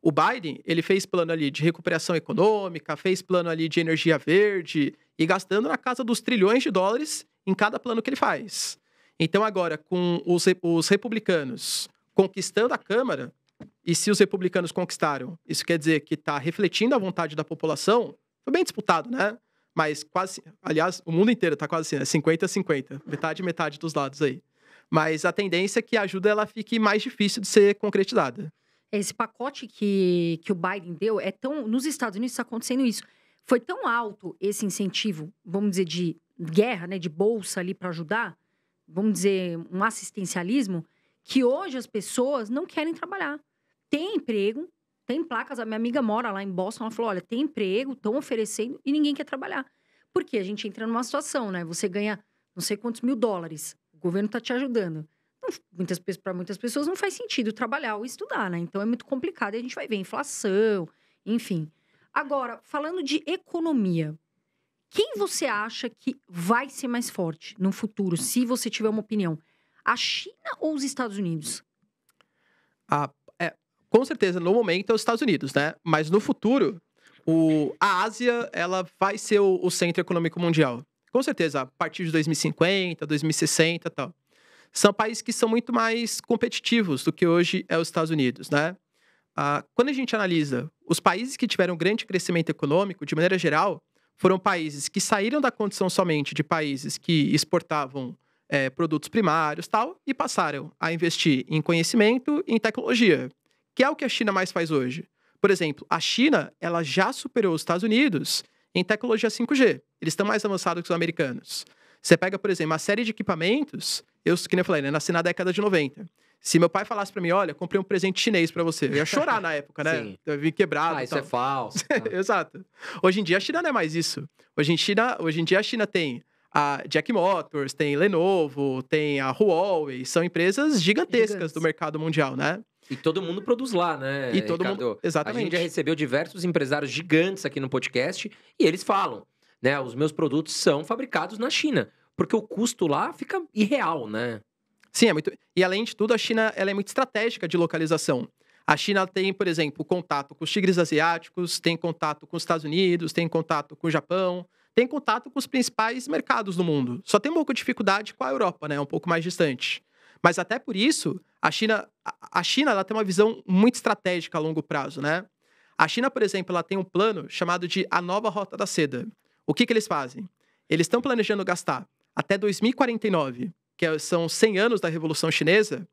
O Biden, ele fez plano ali de recuperação econômica, fez plano ali de energia verde e gastando na casa dos trilhões de dólares em cada plano que ele faz. Então, agora, com os, os republicanos conquistando a Câmara, e se os republicanos conquistaram, isso quer dizer que está refletindo a vontade da população, foi bem disputado, né? Mas quase, aliás, o mundo inteiro está quase assim, né? 50 a 50, metade metade dos lados aí. Mas a tendência é que a ajuda ela fique mais difícil de ser concretizada. Esse pacote que, que o Biden deu é tão. Nos Estados Unidos está acontecendo isso. Foi tão alto esse incentivo, vamos dizer, de guerra, né? De bolsa ali para ajudar, vamos dizer, um assistencialismo que hoje as pessoas não querem trabalhar. Tem emprego, tem placas. A minha amiga mora lá em Boston, ela falou: olha, tem emprego, estão oferecendo e ninguém quer trabalhar. Porque a gente entra numa situação, né? Você ganha não sei quantos mil dólares, o governo está te ajudando. então muitas Para muitas pessoas não faz sentido trabalhar ou estudar, né? Então é muito complicado e a gente vai ver inflação, enfim. Agora, falando de economia, quem você acha que vai ser mais forte no futuro, se você tiver uma opinião? A China ou os Estados Unidos? Ah, é, com certeza, no momento é os Estados Unidos, né? Mas no futuro, o, a Ásia ela vai ser o, o, centro econômico mundial. Com certeza, a partir de 2050, 2060 tal. São países que são muito mais competitivos do que hoje é os Estados Unidos, né? Ah, quando a gente analisa os países que tiveram grande crescimento econômico, de maneira geral, foram países que saíram da condição somente de países que exportavam é, produtos primários tal e passaram a investir em conhecimento e em tecnologia, que é o que a China mais faz hoje. Por exemplo, a China ela já superou os Estados Unidos em tecnologia 5G. Eles estão mais avançados que os americanos. Você pega, por exemplo, uma série de equipamentos, eu que nem eu falei, né, nasci na década de 90. Se meu pai falasse para mim, olha, comprei um presente chinês para você, eu ia chorar na época, né? Sim. Eu vim quebrado. Ah, isso é falso. Né? Exato. Hoje em dia a China não é mais isso. Hoje em, China, hoje em dia a China tem a Jack Motors, tem Lenovo, tem a Huawei, são empresas gigantescas Gigantes. do mercado mundial, né? E todo mundo produz lá, né? E todo Ricardo? mundo. Exatamente. A gente já recebeu diversos empresários gigantes aqui no podcast e eles falam, né? Os meus produtos são fabricados na China, porque o custo lá fica irreal, né? Sim, é muito. E além de tudo, a China ela é muito estratégica de localização. A China tem, por exemplo, contato com os tigres asiáticos, tem contato com os Estados Unidos, tem contato com o Japão, tem contato com os principais mercados do mundo. Só tem um pouco de dificuldade com a Europa, né? É um pouco mais distante. Mas até por isso, a China, a China ela tem uma visão muito estratégica a longo prazo, né? A China, por exemplo, ela tem um plano chamado de a nova rota da seda. O que, que eles fazem? Eles estão planejando gastar até 2049 que é, são 100 anos da Revolução Chinesa,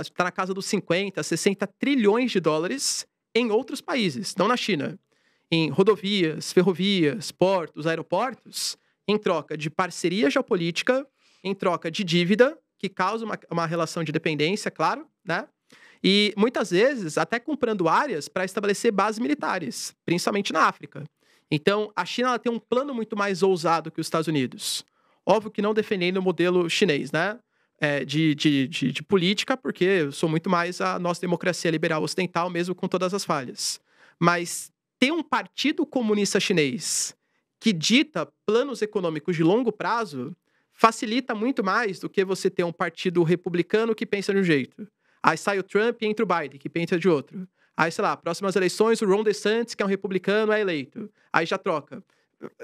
está na casa dos 50, 60 trilhões de dólares em outros países, não na China. Em rodovias, ferrovias, portos, aeroportos, em troca de parceria geopolítica, em troca de dívida, que causa uma, uma relação de dependência, claro, né? E muitas vezes até comprando áreas para estabelecer bases militares, principalmente na África. Então, a China tem um plano muito mais ousado que os Estados Unidos. Óbvio que não defendendo o modelo chinês, né? É, de, de, de, de, política, porque eu sou muito mais a nossa democracia liberal ocidental, mesmo com todas as falhas. Mas ter um partido comunista chinês que dita planos econômicos de longo prazo facilita muito mais do que você ter um partido republicano que pensa de um jeito. Aí sai o Trump e entra o Biden, que pensa de outro. Aí, sei lá, próximas eleições, o Ron DeSantis, que é um republicano, é eleito. Aí já troca.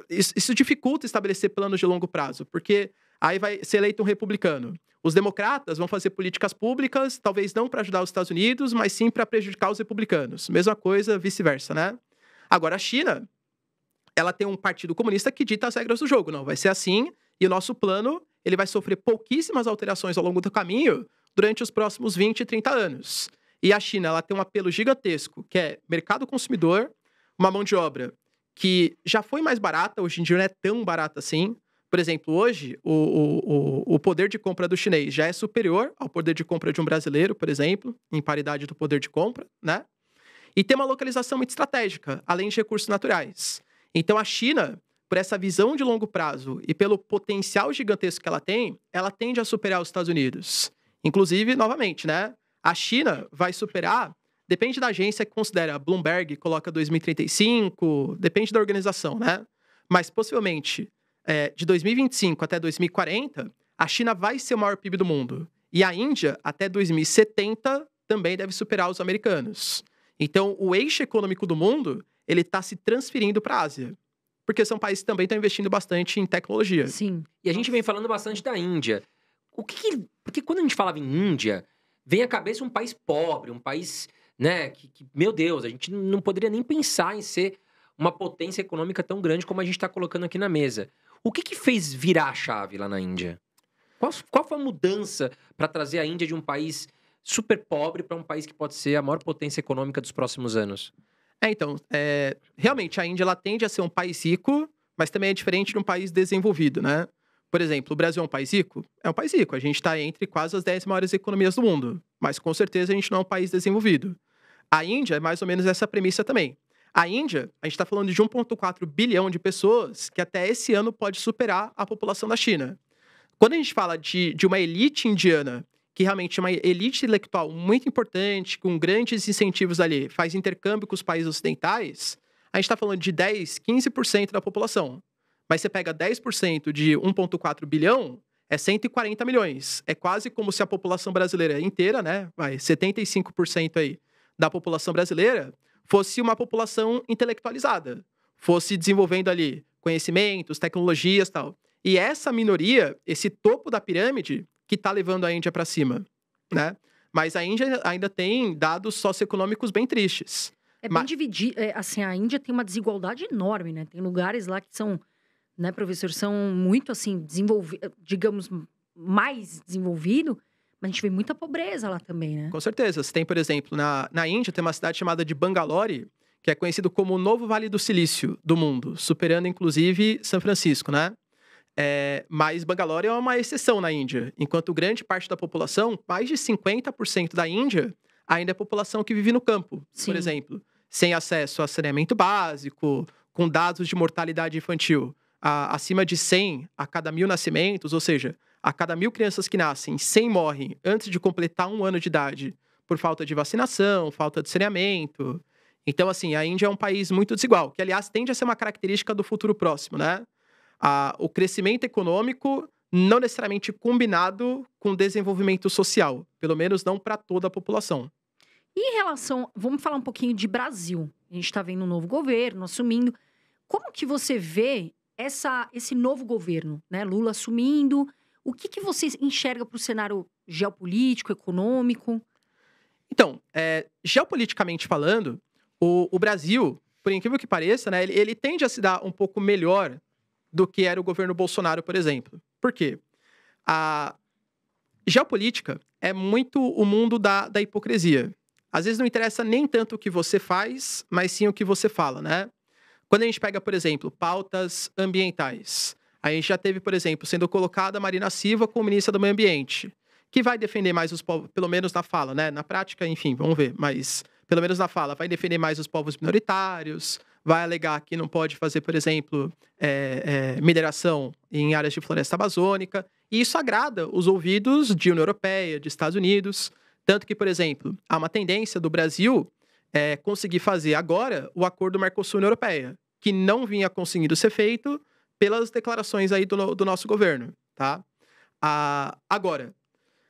Isso, isso dificulta estabelecer planos de longo prazo, porque aí vai ser eleito um republicano. Os democratas vão fazer políticas públicas, talvez não para ajudar os Estados Unidos, mas sim para prejudicar os republicanos. Mesma coisa, vice-versa, né? Agora, a China, ela tem um partido comunista que dita as regras do jogo. Não, vai ser assim, e o nosso plano ele vai sofrer pouquíssimas alterações ao longo do caminho durante os próximos 20, 30 anos. E a China ela tem um apelo gigantesco, que é mercado consumidor, uma mão de obra que já foi mais barata, hoje em dia não é tão barata assim. Por exemplo, hoje o, o, o poder de compra do chinês já é superior ao poder de compra de um brasileiro, por exemplo, em paridade do poder de compra, né? E tem uma localização muito estratégica, além de recursos naturais. Então a China, por essa visão de longo prazo e pelo potencial gigantesco que ela tem, ela tende a superar os Estados Unidos. Inclusive, novamente, né? A China vai superar Depende da agência que considera. A Bloomberg coloca 2035, depende da organização, né? Mas possivelmente, é, de 2025 até 2040, a China vai ser o maior PIB do mundo. E a Índia, até 2070, também deve superar os americanos. Então, o eixo econômico do mundo, ele está se transferindo para a Ásia. Porque são países que também estão investindo bastante em tecnologia. Sim. E a gente vem falando bastante da Índia. O que, que... Porque quando a gente falava em Índia, vem à cabeça um país pobre, um país né? Que, que, meu Deus, a gente não poderia nem pensar em ser uma potência econômica tão grande como a gente está colocando aqui na mesa. O que, que fez virar a chave lá na Índia? Qual, qual foi a mudança para trazer a Índia de um país super pobre para um país que pode ser a maior potência econômica dos próximos anos? É, então, é, realmente a Índia ela tende a ser um país rico, mas também é diferente de um país desenvolvido, né? Por exemplo, o Brasil é um país rico? É um país rico. A gente está entre quase as 10 maiores economias do mundo. Mas com certeza a gente não é um país desenvolvido. A Índia é mais ou menos essa premissa também. A Índia, a gente está falando de 1,4 bilhão de pessoas que até esse ano pode superar a população da China. Quando a gente fala de, de uma elite indiana, que realmente é uma elite intelectual muito importante, com grandes incentivos ali, faz intercâmbio com os países ocidentais, a gente está falando de 10, 15% da população. Mas você pega 10% de 1,4 bilhão, é 140 milhões. É quase como se a população brasileira inteira, né? Vai, 75% aí da população brasileira fosse uma população intelectualizada, fosse desenvolvendo ali conhecimentos, tecnologias, tal. E essa minoria, esse topo da pirâmide, que está levando a Índia para cima, né? Mas a Índia ainda tem dados socioeconômicos bem tristes. É bem Mas... dividido, é, assim, a Índia tem uma desigualdade enorme, né? Tem lugares lá que são, né, professor, são muito assim desenvolvidos, digamos, mais desenvolvido mas a gente vê muita pobreza lá também, né? Com certeza. Você tem, por exemplo, na, na Índia, tem uma cidade chamada de Bangalore, que é conhecido como o novo Vale do Silício do mundo, superando inclusive São Francisco, né? É, mas Bangalore é uma exceção na Índia. Enquanto grande parte da população, mais de 50% da Índia, ainda é população que vive no campo, Sim. por exemplo, sem acesso a saneamento básico, com dados de mortalidade infantil a, acima de 100 a cada mil nascimentos, ou seja, a cada mil crianças que nascem, 100 morrem antes de completar um ano de idade por falta de vacinação, falta de saneamento. Então, assim, a Índia é um país muito desigual, que, aliás, tende a ser uma característica do futuro próximo, né? Ah, o crescimento econômico não necessariamente combinado com desenvolvimento social, pelo menos não para toda a população. E em relação, vamos falar um pouquinho de Brasil. A gente está vendo um novo governo assumindo. Como que você vê essa, esse novo governo, né? Lula assumindo, o que, que você enxerga para o cenário geopolítico, econômico? Então, é, geopoliticamente falando, o, o, Brasil, por incrível que pareça, né, ele, ele tende a se dar um pouco melhor do que era o governo Bolsonaro, por exemplo. Por quê? A geopolítica é muito o mundo da, da hipocrisia. Às vezes não interessa nem tanto o que você faz, mas sim o que você fala, né? Quando a gente pega, por exemplo, pautas ambientais, a gente já teve, por exemplo, sendo colocada a Marina Silva como ministra do Meio Ambiente, que vai defender mais os povos, pelo menos na fala, né? Na prática, enfim, vamos ver, mas pelo menos na fala, vai defender mais os povos minoritários, vai alegar que não pode fazer, por exemplo, é, é, mineração em áreas de floresta amazônica. E isso agrada os ouvidos de União Europeia, de Estados Unidos. Tanto que, por exemplo, há uma tendência do Brasil é, conseguir fazer agora o acordo Mercosul-União Europeia, que não vinha conseguindo ser feito pelas declarações aí do, do nosso governo, tá? Ah, agora,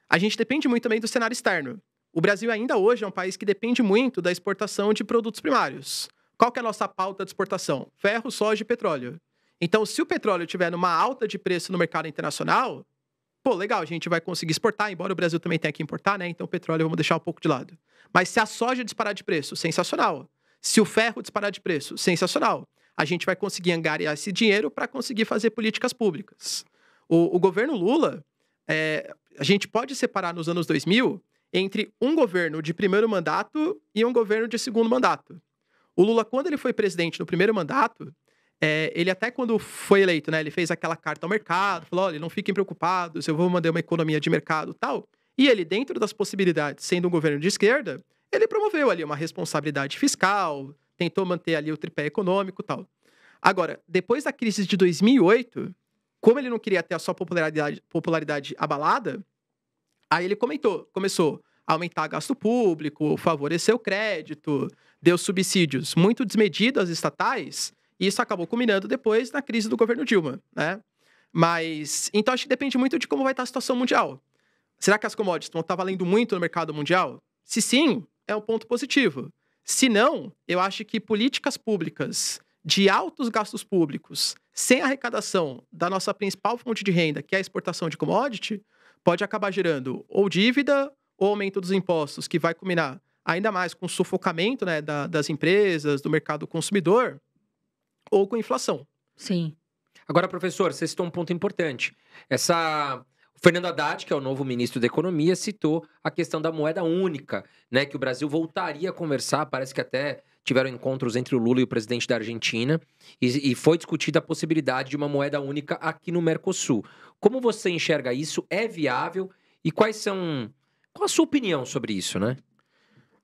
a gente depende muito também do cenário externo. O Brasil ainda hoje é um país que depende muito da exportação de produtos primários. Qual que é a nossa pauta de exportação? Ferro, soja e petróleo. Então, se o petróleo tiver numa alta de preço no mercado internacional, pô, legal, a gente vai conseguir exportar, embora o Brasil também tenha que importar, né? Então, o petróleo vamos deixar um pouco de lado. Mas se a soja disparar de preço, sensacional. Se o ferro disparar de preço, sensacional a gente vai conseguir angariar esse dinheiro para conseguir fazer políticas públicas. O, o governo Lula, é, a gente pode separar nos anos 2000 entre um governo de primeiro mandato e um governo de segundo mandato. O Lula, quando ele foi presidente no primeiro mandato, é, ele até quando foi eleito, né, ele fez aquela carta ao mercado, falou, olha, não fiquem preocupados, eu vou mandar uma economia de mercado tal. E ele, dentro das possibilidades, sendo um governo de esquerda, ele promoveu ali uma responsabilidade fiscal, tentou manter ali o tripé econômico tal. Agora, depois da crise de 2008, como ele não queria ter a sua popularidade, popularidade abalada, aí ele comentou, começou a aumentar gasto público, favorecer o crédito, deu subsídios muito desmedidos às estatais, e isso acabou culminando depois na crise do governo Dilma, né? Mas, então acho que depende muito de como vai estar a situação mundial. Será que as commodities vão estar valendo muito no mercado mundial? Se sim, é um ponto positivo. Se não, eu acho que políticas públicas de altos gastos públicos, sem arrecadação da nossa principal fonte de renda, que é a exportação de commodity, pode acabar gerando ou dívida ou aumento dos impostos, que vai combinar ainda mais com o sufocamento né, da, das empresas, do mercado consumidor, ou com inflação. Sim. Agora, professor, você citou um ponto importante. Essa Fernando Haddad, que é o novo ministro da Economia, citou a questão da moeda única, né, que o Brasil voltaria a conversar, parece que até tiveram encontros entre o Lula e o presidente da Argentina, e, e foi discutida a possibilidade de uma moeda única aqui no Mercosul. Como você enxerga isso? É viável? E quais são. Qual a sua opinião sobre isso, né?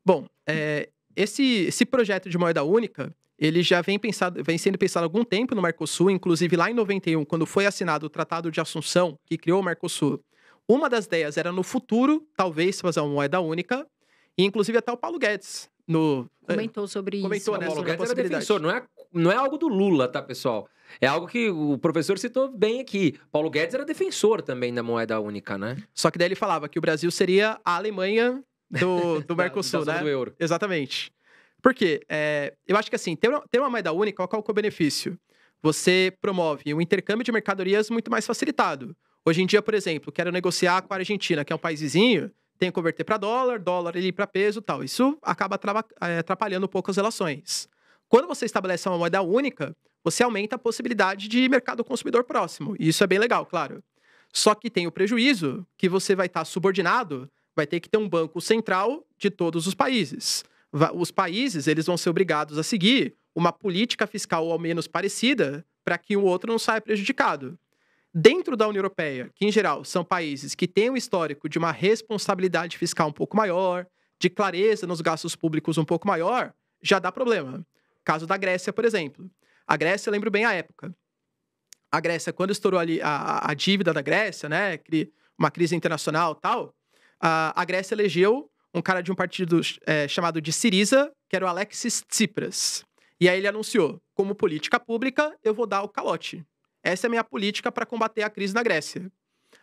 Bom, é, esse, esse projeto de moeda única, ele já vem, pensado, vem sendo pensado há algum tempo no Mercosul, inclusive lá em 91, quando foi assinado o Tratado de Assunção, que criou o Mercosul. Uma das ideias era no futuro, talvez, fazer uma moeda única, e inclusive até o Paulo Guedes, no, é, comentou sobre comentou, isso. Né, Paulo Guedes era defensor, não é, não é algo do Lula, tá, pessoal? É algo que o professor citou bem aqui. Paulo Guedes era defensor também da moeda única, né? Só que daí ele falava que o Brasil seria a Alemanha do, do Mercosul, da, da né? Do euro. Exatamente. Porque é, eu acho que assim, ter uma, ter uma moeda única, qual é o benefício? Você promove um intercâmbio de mercadorias muito mais facilitado. Hoje em dia, por exemplo, quero negociar com a Argentina, que é um país vizinho, tenho que converter para dólar, dólar ali para peso tal. Isso acaba é, atrapalhando um pouco as relações. Quando você estabelece uma moeda única, você aumenta a possibilidade de mercado consumidor próximo. E isso é bem legal, claro. Só que tem o prejuízo que você vai estar tá subordinado, vai ter que ter um banco central de todos os países os países eles vão ser obrigados a seguir uma política fiscal ao menos parecida para que o outro não saia prejudicado. Dentro da União Europeia, que em geral são países que têm um histórico de uma responsabilidade fiscal um pouco maior, de clareza nos gastos públicos um pouco maior, já dá problema. Caso da Grécia, por exemplo. A Grécia, lembro bem a época. A Grécia, quando estourou ali a, a dívida da Grécia, né, uma crise internacional tal, a, a Grécia elegeu um cara de um partido é, chamado de Siriza, que era o Alexis Tsipras. E aí ele anunciou: como política pública, eu vou dar o calote. Essa é a minha política para combater a crise na Grécia.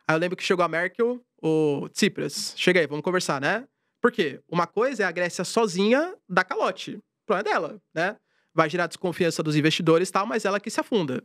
Aí eu lembro que chegou a Merkel, o Tsipras, chega aí, vamos conversar, né? Porque uma coisa é a Grécia sozinha dar calote. O problema é dela, né? Vai gerar desconfiança dos investidores e tal, mas ela que se afunda.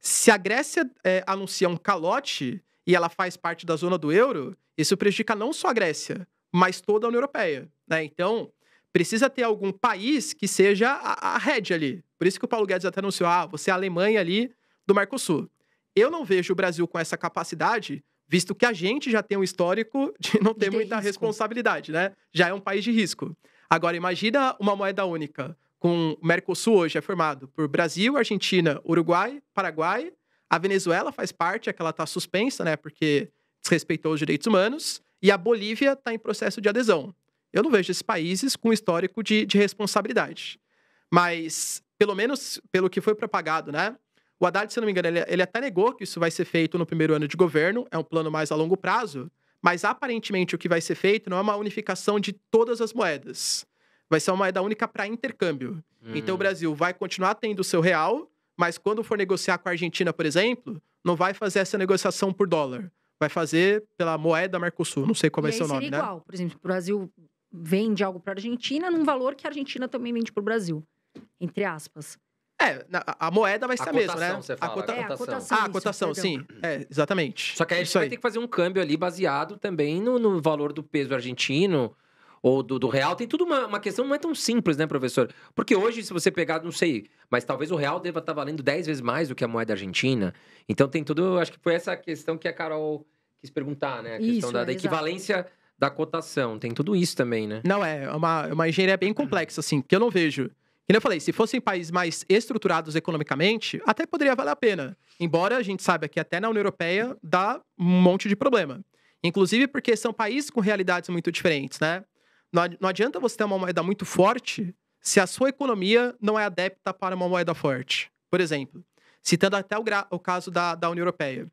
Se a Grécia é, anuncia um calote e ela faz parte da zona do euro, isso prejudica não só a Grécia, mas toda a União Europeia. Né? Então, precisa ter algum país que seja a, rede ali. Por isso que o Paulo Guedes até anunciou: ah, você é a Alemanha ali do Mercosul. Eu não vejo o Brasil com essa capacidade, visto que a gente já tem um histórico de não ter de muita risco. responsabilidade, né? Já é um país de risco. Agora, imagina uma moeda única com o Mercosul hoje é formado por Brasil, Argentina, Uruguai, Paraguai. A Venezuela faz parte, é que ela está suspensa, né? Porque desrespeitou os direitos humanos. E a Bolívia está em processo de adesão. Eu não vejo esses países com histórico de, de responsabilidade. Mas, pelo menos pelo que foi propagado, né? O Haddad, se não me engano, ele, ele até negou que isso vai ser feito no primeiro ano de governo, é um plano mais a longo prazo, mas aparentemente o que vai ser feito não é uma unificação de todas as moedas. Vai ser uma moeda única para intercâmbio. Hum. Então o hum. Brasil vai continuar tendo o seu real, mas quando for negociar com a Argentina, por exemplo, não vai fazer essa negociação por dólar vai fazer pela moeda Mercosul, não sei qual é seu o nome, seria né? igual, por exemplo, o Brasil vende algo para a Argentina num valor que a Argentina também vende para o Brasil, entre aspas. É, a, a moeda vai ser a, a mesma, né? Você fala, a, cota... é, a cotação. Ah, a cotação, sim. É, exatamente. Só que aí a gente isso vai aí. ter que fazer um câmbio ali baseado também no, no valor do peso argentino ou do, do real. Tem tudo uma, uma questão, não é tão simples, né, professor? Porque hoje, se você pegar, não sei, mas talvez o real deva estar tá valendo 10 vezes mais do que a moeda argentina. Então tem tudo. Acho que foi essa questão que a Carol quis perguntar, né? A questão isso, da, da equivalência. Exatamente. Da cotação, tem tudo isso também, né? Não, é uma, é uma engenharia bem complexa, assim, que eu não vejo. E eu falei, se fossem países mais estruturados economicamente, até poderia valer a pena. Embora a gente saiba que até na União Europeia dá um monte de problema. Inclusive porque são países com realidades muito diferentes, né? Não adianta você ter uma moeda muito forte se a sua economia não é adepta para uma moeda forte. Por exemplo, citando até o, o caso da, da, União Europeia.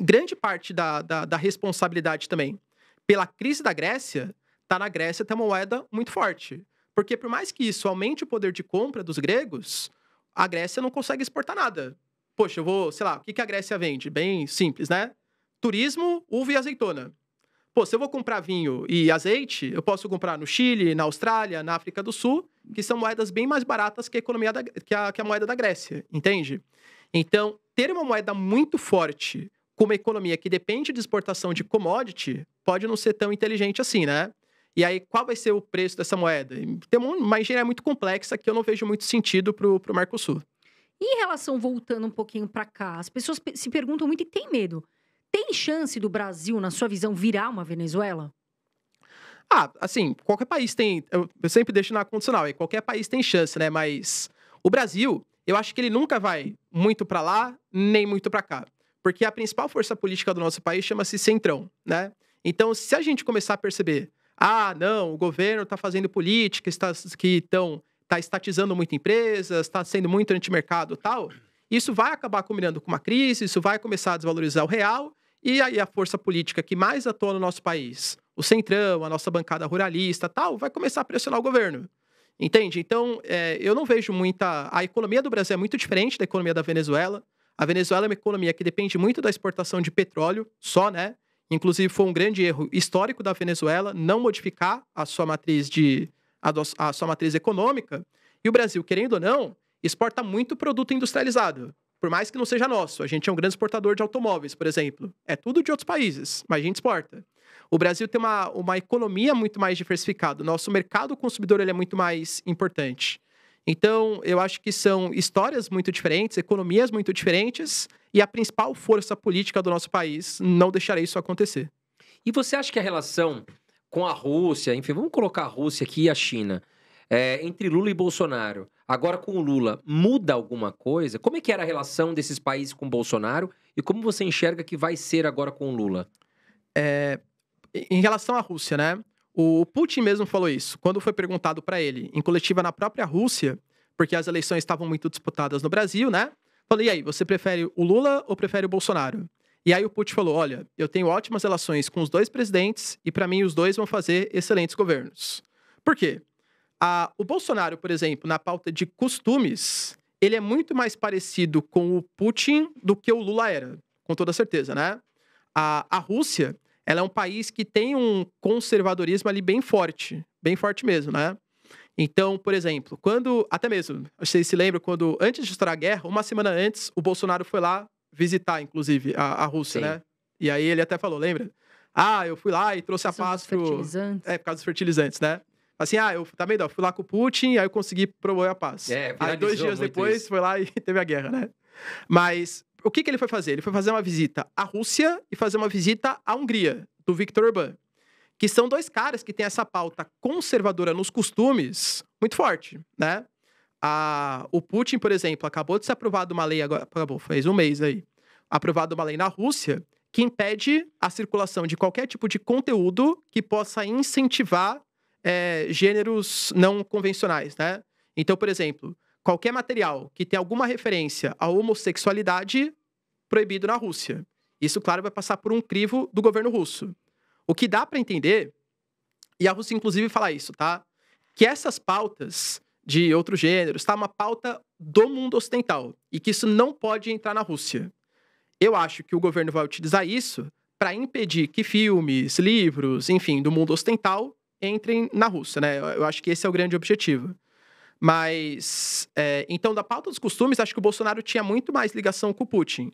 Grande parte da, da, da responsabilidade também pela crise da Grécia está na Grécia ter uma moeda muito forte. Porque por mais que isso aumente o poder de compra dos gregos, a Grécia não consegue exportar nada. Poxa, eu vou, sei lá, o que, que a Grécia vende? Bem simples, né? Turismo, uva e azeitona. Pô, se eu vou comprar vinho e azeite, eu posso comprar no Chile, na Austrália, na África do Sul, que são moedas bem mais baratas que a, economia da, que a, que a moeda da Grécia, entende? Então, ter uma moeda muito forte com uma economia que depende de exportação de commodity pode não ser tão inteligente assim, né? E aí, qual vai ser o preço dessa moeda? Tem uma engenharia muito complexa que eu não vejo muito sentido para o Mercosul. E em relação, voltando um pouquinho para cá, as pessoas se perguntam muito e têm medo. Tem chance do Brasil, na sua visão, virar uma Venezuela? Ah, assim, qualquer país tem. Eu, eu sempre deixo na condicional, e qualquer país tem chance, né? Mas o Brasil, eu acho que ele nunca vai muito para lá, nem muito para cá. Porque a principal força política do nosso país chama-se Centrão, né? Então, se a gente começar a perceber, ah, não, o governo está fazendo políticas está que estão tá estatizando muito empresas, está sendo muito antimercado tal, isso vai acabar combinando com uma crise, isso vai começar a desvalorizar o real, e aí a força política que mais atua no nosso país, o Centrão, a nossa bancada ruralista tal, vai começar a pressionar o governo. Entende? Então, é, eu não vejo muita. A economia do Brasil é muito diferente da economia da Venezuela. A Venezuela é uma economia que depende muito da exportação de petróleo, só, né? Inclusive, foi um grande erro histórico da Venezuela não modificar a sua matriz de a, sua matriz econômica. E o Brasil, querendo ou não, exporta muito produto industrializado. Por mais que não seja nosso, a gente é um grande exportador de automóveis, por exemplo. É tudo de outros países, mas a gente exporta. O Brasil tem uma, uma economia muito mais diversificada. Nosso mercado consumidor ele é muito mais importante. Então, eu acho que são histórias muito diferentes, economias muito diferentes, e a principal força política do nosso país não deixaria isso acontecer. E você acha que a relação com a Rússia, enfim, vamos colocar a Rússia aqui e a China, é, entre Lula e Bolsonaro, Agora com o Lula, muda alguma coisa? Como é que era a relação desses países com Bolsonaro e como você enxerga que vai ser agora com o Lula? É, em relação à Rússia, né? O Putin mesmo falou isso quando foi perguntado para ele em coletiva na própria Rússia, porque as eleições estavam muito disputadas no Brasil, né? Falei, e aí, você prefere o Lula ou prefere o Bolsonaro? E aí o Putin falou: olha, eu tenho ótimas relações com os dois presidentes e para mim os dois vão fazer excelentes governos. Por quê? A, o Bolsonaro, por exemplo, na pauta de costumes, ele é muito mais parecido com o Putin do que o Lula era, com toda certeza, né? A, a Rússia, ela é um país que tem um conservadorismo ali bem forte, bem forte mesmo, né? Então, por exemplo, quando, até mesmo, vocês se lembram quando, antes de estourar a guerra, uma semana antes, o Bolsonaro foi lá visitar, inclusive, a, a Rússia, Sim. né? E aí ele até falou, lembra? Ah, eu fui lá e trouxe a é paz pro... É, por causa dos fertilizantes, né? Assim, ah, eu tá vendo? Eu fui lá com o Putin, aí eu consegui promover a paz. É, aí dois dias depois isso. foi lá e teve a guerra, né? Mas o que, que ele foi fazer? Ele foi fazer uma visita à Rússia e fazer uma visita à Hungria, do Viktor Orbán. Que são dois caras que têm essa pauta conservadora nos costumes muito forte, né? A, o Putin, por exemplo, acabou de ser aprovado uma lei agora, acabou, fez um mês aí, aprovado uma lei na Rússia que impede a circulação de qualquer tipo de conteúdo que possa incentivar é, gêneros não convencionais, né? Então, por exemplo, qualquer material que tem alguma referência à homossexualidade, proibido na Rússia. Isso, claro, vai passar por um crivo do governo russo. O que dá para entender, e a Rússia, inclusive, fala isso, tá? Que essas pautas de outros gêneros, tá? Uma pauta do mundo ocidental e que isso não pode entrar na Rússia. Eu acho que o governo vai utilizar isso para impedir que filmes, livros, enfim, do mundo ocidental entrem na Rússia, né? Eu acho que esse é o grande objetivo. Mas, é, então, da pauta dos costumes, acho que o Bolsonaro tinha muito mais ligação com o Putin.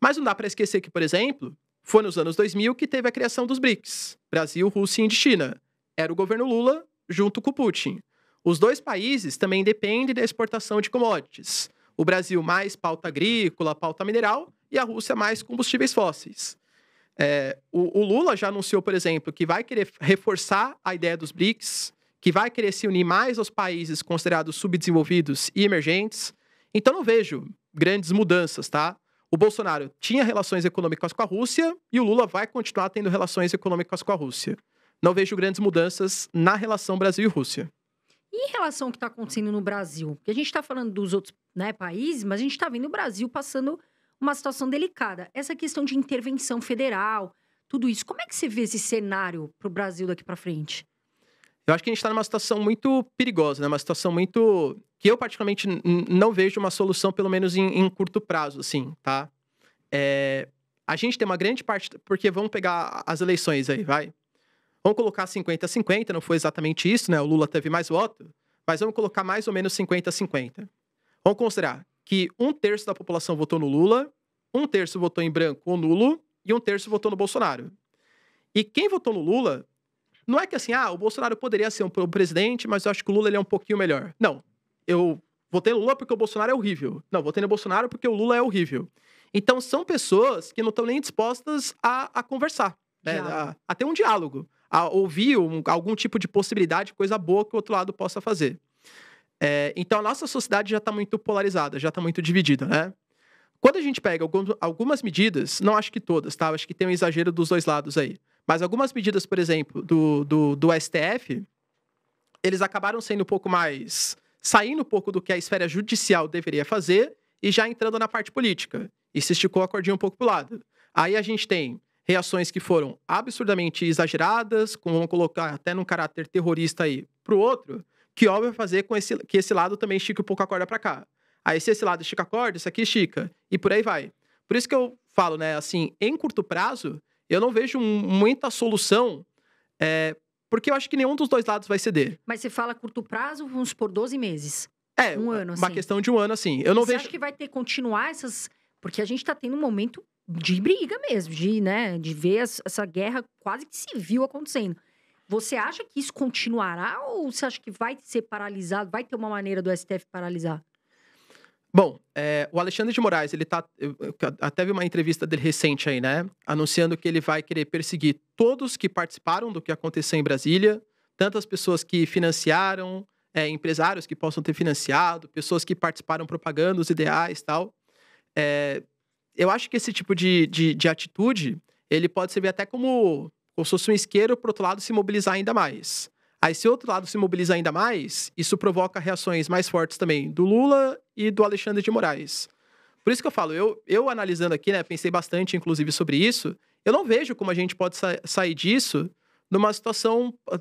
Mas não dá para esquecer que, por exemplo, foi nos anos 2000 que teve a criação dos BRICS Brasil, Rússia e Indochina. Era o governo Lula junto com o Putin. Os dois países também dependem da exportação de commodities. O Brasil mais pauta agrícola, pauta mineral, e a Rússia mais combustíveis fósseis. É, o, o, Lula já anunciou, por exemplo, que vai querer reforçar a ideia dos BRICS, que vai querer se unir mais aos países considerados subdesenvolvidos e emergentes. Então não vejo grandes mudanças, tá? O Bolsonaro tinha relações econômicas com a Rússia e o Lula vai continuar tendo relações econômicas com a Rússia. Não vejo grandes mudanças na relação Brasil e Rússia. E em relação ao que está acontecendo no Brasil? Porque a gente está falando dos outros né, países, mas a gente está vendo o Brasil passando uma situação delicada. Essa questão de intervenção federal, tudo isso, como é que você vê esse cenário para o Brasil daqui para frente? Eu acho que a gente está numa situação muito perigosa, né? Uma situação muito que eu particularmente não vejo uma solução, pelo menos em, em curto prazo, assim, tá? É... A gente tem uma grande parte porque vamos pegar as eleições aí, vai. Vamos colocar 50 a 50, não foi exatamente isso, né? O Lula teve mais voto, mas vamos colocar mais ou menos 50 a 50. Vamos considerar que um terço da população votou no Lula, um terço votou em branco ou nulo e um terço votou no Bolsonaro. E quem votou no Lula, não é que assim, ah, o Bolsonaro poderia ser um presidente, mas eu acho que o Lula ele é um pouquinho melhor. Não. Eu votei no Lula porque o Bolsonaro é horrível. Não, votei no Bolsonaro porque o Lula é horrível. Então são pessoas que não estão nem dispostas a, a conversar, né? a, a, ter um diálogo, a ouvir um, algum tipo de possibilidade, coisa boa que o outro lado possa fazer. É, então a nossa sociedade já está muito polarizada, já está muito dividida, né? Quando a gente pega algumas medidas, não acho que todas, tá? acho que tem um exagero dos dois lados aí. Mas algumas medidas, por exemplo, do, do, do STF, eles acabaram sendo um pouco mais. saindo um pouco do que a esfera judicial deveria fazer e já entrando na parte política. E se esticou a cordinha um pouco para o lado. Aí a gente tem reações que foram absurdamente exageradas, como vamos colocar até num caráter terrorista aí para o outro, que obra fazer com esse, que esse lado também estica um pouco a corda para cá. Aí, se esse lado estica a corda, isso aqui estica. E por aí vai. Por isso que eu falo, né? Assim, em curto prazo, eu não vejo muita solução, é, porque eu acho que nenhum dos dois lados vai ceder. Mas você fala curto prazo, vamos por 12 meses. É, um ano, assim. uma questão de um ano, assim. Eu não você vejo... acha que vai ter que continuar essas... Porque a gente está tendo um momento de briga mesmo, de, né, de ver essa guerra quase que civil acontecendo. Você acha que isso continuará ou você acha que vai ser paralisado, vai ter uma maneira do STF paralisar? Bom, é, o Alexandre de Moraes, ele tá. Eu, até vi uma entrevista dele recente aí, né? Anunciando que ele vai querer perseguir todos que participaram do que aconteceu em Brasília, tantas pessoas que financiaram, é, empresários que possam ter financiado, pessoas que participaram propagando os ideais tal. É, eu acho que esse tipo de, de, de atitude, ele pode servir até como ou se fosse um isqueiro para o outro lado se mobilizar ainda mais. Aí, se o outro lado se mobilizar ainda mais, isso provoca reações mais fortes também do Lula e do Alexandre de Moraes. Por isso que eu falo, eu, eu analisando aqui, né, pensei bastante, inclusive, sobre isso, eu não vejo como a gente pode sa sair disso numa situação ah,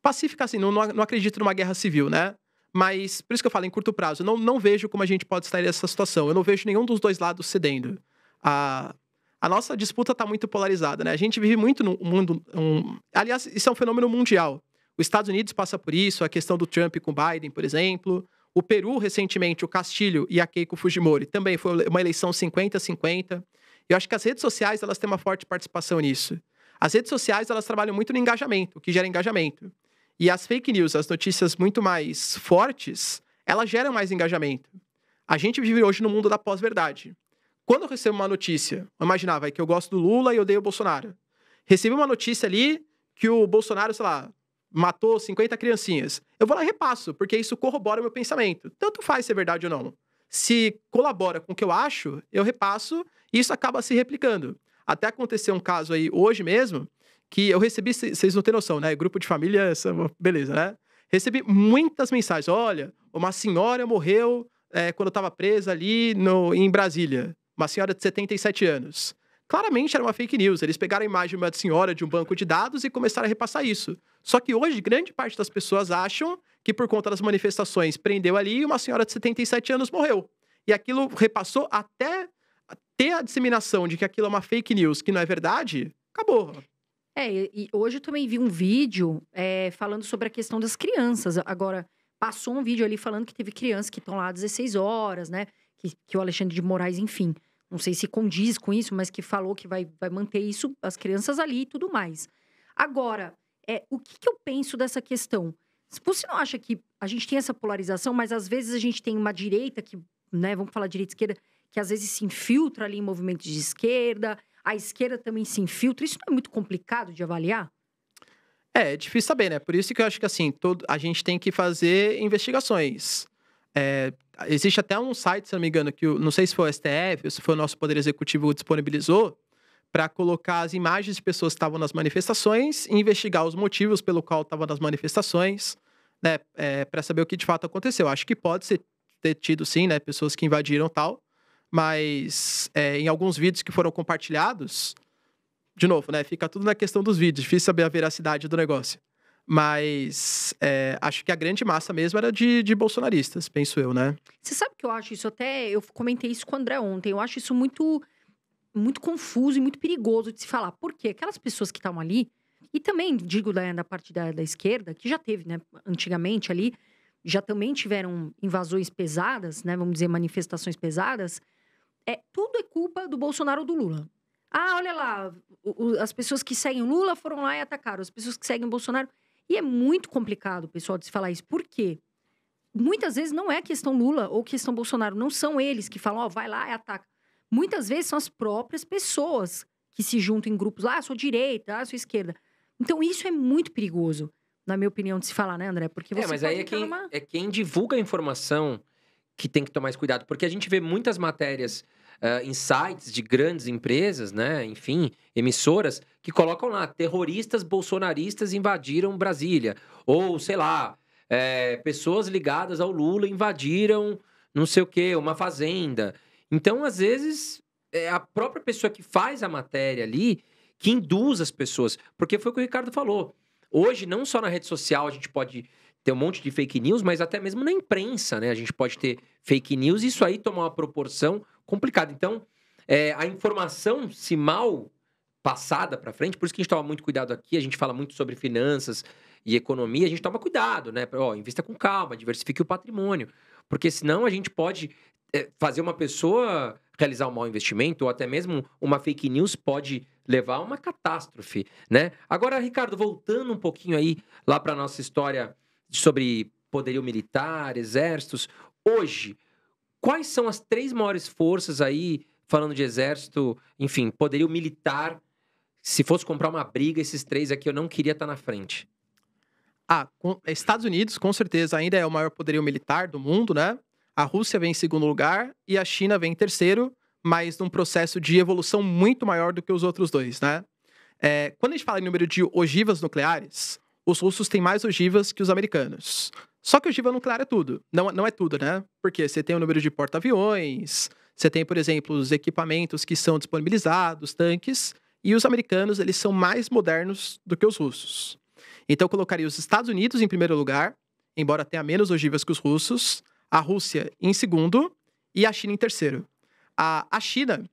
pacífica, assim, não, não acredito numa guerra civil, né? Mas, por isso que eu falo, em curto prazo, não, não vejo como a gente pode sair dessa situação. Eu não vejo nenhum dos dois lados cedendo. A, a nossa disputa está muito polarizada, né? A gente vive muito num mundo. Um... Aliás, isso é um fenômeno mundial. Os Estados Unidos passa por isso, a questão do Trump com Biden, por exemplo. O Peru, recentemente, o Castilho e a Keiko Fujimori, também foi uma eleição 50-50. Eu acho que as redes sociais elas têm uma forte participação nisso. As redes sociais elas trabalham muito no engajamento, o que gera engajamento. E as fake news, as notícias muito mais fortes, elas geram mais engajamento. A gente vive hoje no mundo da pós-verdade. Quando eu recebo uma notícia, imaginava que eu gosto do Lula e odeio o Bolsonaro. Recebi uma notícia ali que o Bolsonaro, sei lá, matou 50 criancinhas. Eu vou lá e repasso, porque isso corrobora o meu pensamento. Tanto faz se é verdade ou não. Se colabora com o que eu acho, eu repasso e isso acaba se replicando. Até aconteceu um caso aí hoje mesmo que eu recebi, vocês não têm noção, né? Grupo de família, essa, é beleza, né? Recebi muitas mensagens. Olha, uma senhora morreu é, quando estava presa ali no, em Brasília uma senhora de 77 anos. Claramente era uma fake news. Eles pegaram a imagem de uma senhora de um banco de dados e começaram a repassar isso. Só que hoje, grande parte das pessoas acham que, por conta das manifestações, prendeu ali e uma senhora de 77 anos morreu. E aquilo repassou até ter a disseminação de que aquilo é uma fake news, que não é verdade, acabou. É, e hoje eu também vi um vídeo é, falando sobre a questão das crianças. Agora, passou um vídeo ali falando que teve crianças que estão lá às 16 horas, né? Que, que o Alexandre de Moraes, enfim não sei se condiz com isso, mas que falou que vai, vai manter isso, as crianças ali e tudo mais. Agora, é, o que, que eu penso dessa questão? Você não acha que a gente tem essa polarização, mas às vezes a gente tem uma direita que, né, vamos falar direita e esquerda, que às vezes se infiltra ali em movimentos de esquerda, a esquerda também se infiltra. Isso não é muito complicado de avaliar? É, é difícil saber, né? Por isso que eu acho que assim, todo, a gente tem que fazer investigações. É, existe até um site, se não me engano, que eu, não sei se foi o STF ou se foi o nosso Poder Executivo disponibilizou, para colocar as imagens de pessoas que estavam nas manifestações e investigar os motivos pelo qual estavam nas manifestações, né, é, para saber o que de fato aconteceu. Acho que pode ser, ter tido, sim, né, pessoas que invadiram tal, mas é, em alguns vídeos que foram compartilhados, de novo, né, fica tudo na questão dos vídeos, difícil saber a veracidade do negócio. Mas é, acho que a grande massa mesmo era de, de bolsonaristas, penso eu, né? Você sabe que eu acho isso até. Eu comentei isso com o André ontem. Eu acho isso muito, muito confuso e muito perigoso de se falar. Porque aquelas pessoas que estavam ali, e também digo da, da parte da, da esquerda, que já teve, né, antigamente ali, já também tiveram invasões pesadas, né? Vamos dizer, manifestações pesadas. É, tudo é culpa do Bolsonaro ou do Lula. Ah, olha lá, o, o, as pessoas que seguem Lula foram lá e atacaram, as pessoas que seguem Bolsonaro. E é muito complicado, pessoal, de se falar isso. Por quê? Muitas vezes não é questão Lula ou questão Bolsonaro. Não são eles que falam, ó, oh, vai lá e ataca. Muitas vezes são as próprias pessoas que se juntam em grupos. Ah, sou direita, ah, sou esquerda. Então, isso é muito perigoso, na minha opinião, de se falar, né, André? Porque é, você é, mas aí é quem, uma... é quem divulga a informação que tem que tomar mais cuidado. Porque a gente vê muitas matérias uh, em sites de grandes empresas, né? Enfim, emissoras que colocam lá terroristas bolsonaristas invadiram Brasília ou sei lá é, pessoas ligadas ao Lula invadiram não sei o que uma fazenda. Então às vezes é a própria pessoa que faz a matéria ali que induz as pessoas, porque foi o que o Ricardo falou. Hoje não só na rede social a gente pode ter um monte de fake news, mas até mesmo na imprensa, né? A gente pode ter fake news e isso aí tomar uma proporção complicado. Então, é, a informação, se mal passada para frente, por isso que a gente toma muito cuidado aqui, a gente fala muito sobre finanças e economia, a gente toma cuidado, né? Ó, invista com calma, diversifique o patrimônio, porque senão a gente pode é, fazer uma pessoa realizar um mau investimento ou até mesmo uma fake news pode levar a uma catástrofe, né? Agora, Ricardo, voltando um pouquinho aí lá para nossa história sobre poderio militar, exércitos, hoje Quais são as três maiores forças aí, falando de exército, enfim, poderio militar, se fosse comprar uma briga, esses três aqui eu não queria estar tá na frente? Ah, Estados Unidos, com certeza, ainda é o maior poderio militar do mundo, né? A Rússia vem em segundo lugar e a China vem em terceiro, mas num processo de evolução muito maior do que os outros dois, né? É, quando a gente fala em número de ogivas nucleares, os russos têm mais ogivas que os americanos. Só que ogiva nuclear é tudo. Não, não é tudo, né? Porque você tem o número de porta-aviões, você tem, por exemplo, os equipamentos que são disponibilizados, tanques, e os americanos, eles são mais modernos do que os russos. Então, eu colocaria os Estados Unidos em primeiro lugar, embora tenha menos ogivas que os russos, a Rússia em segundo e a China em terceiro. A, a China,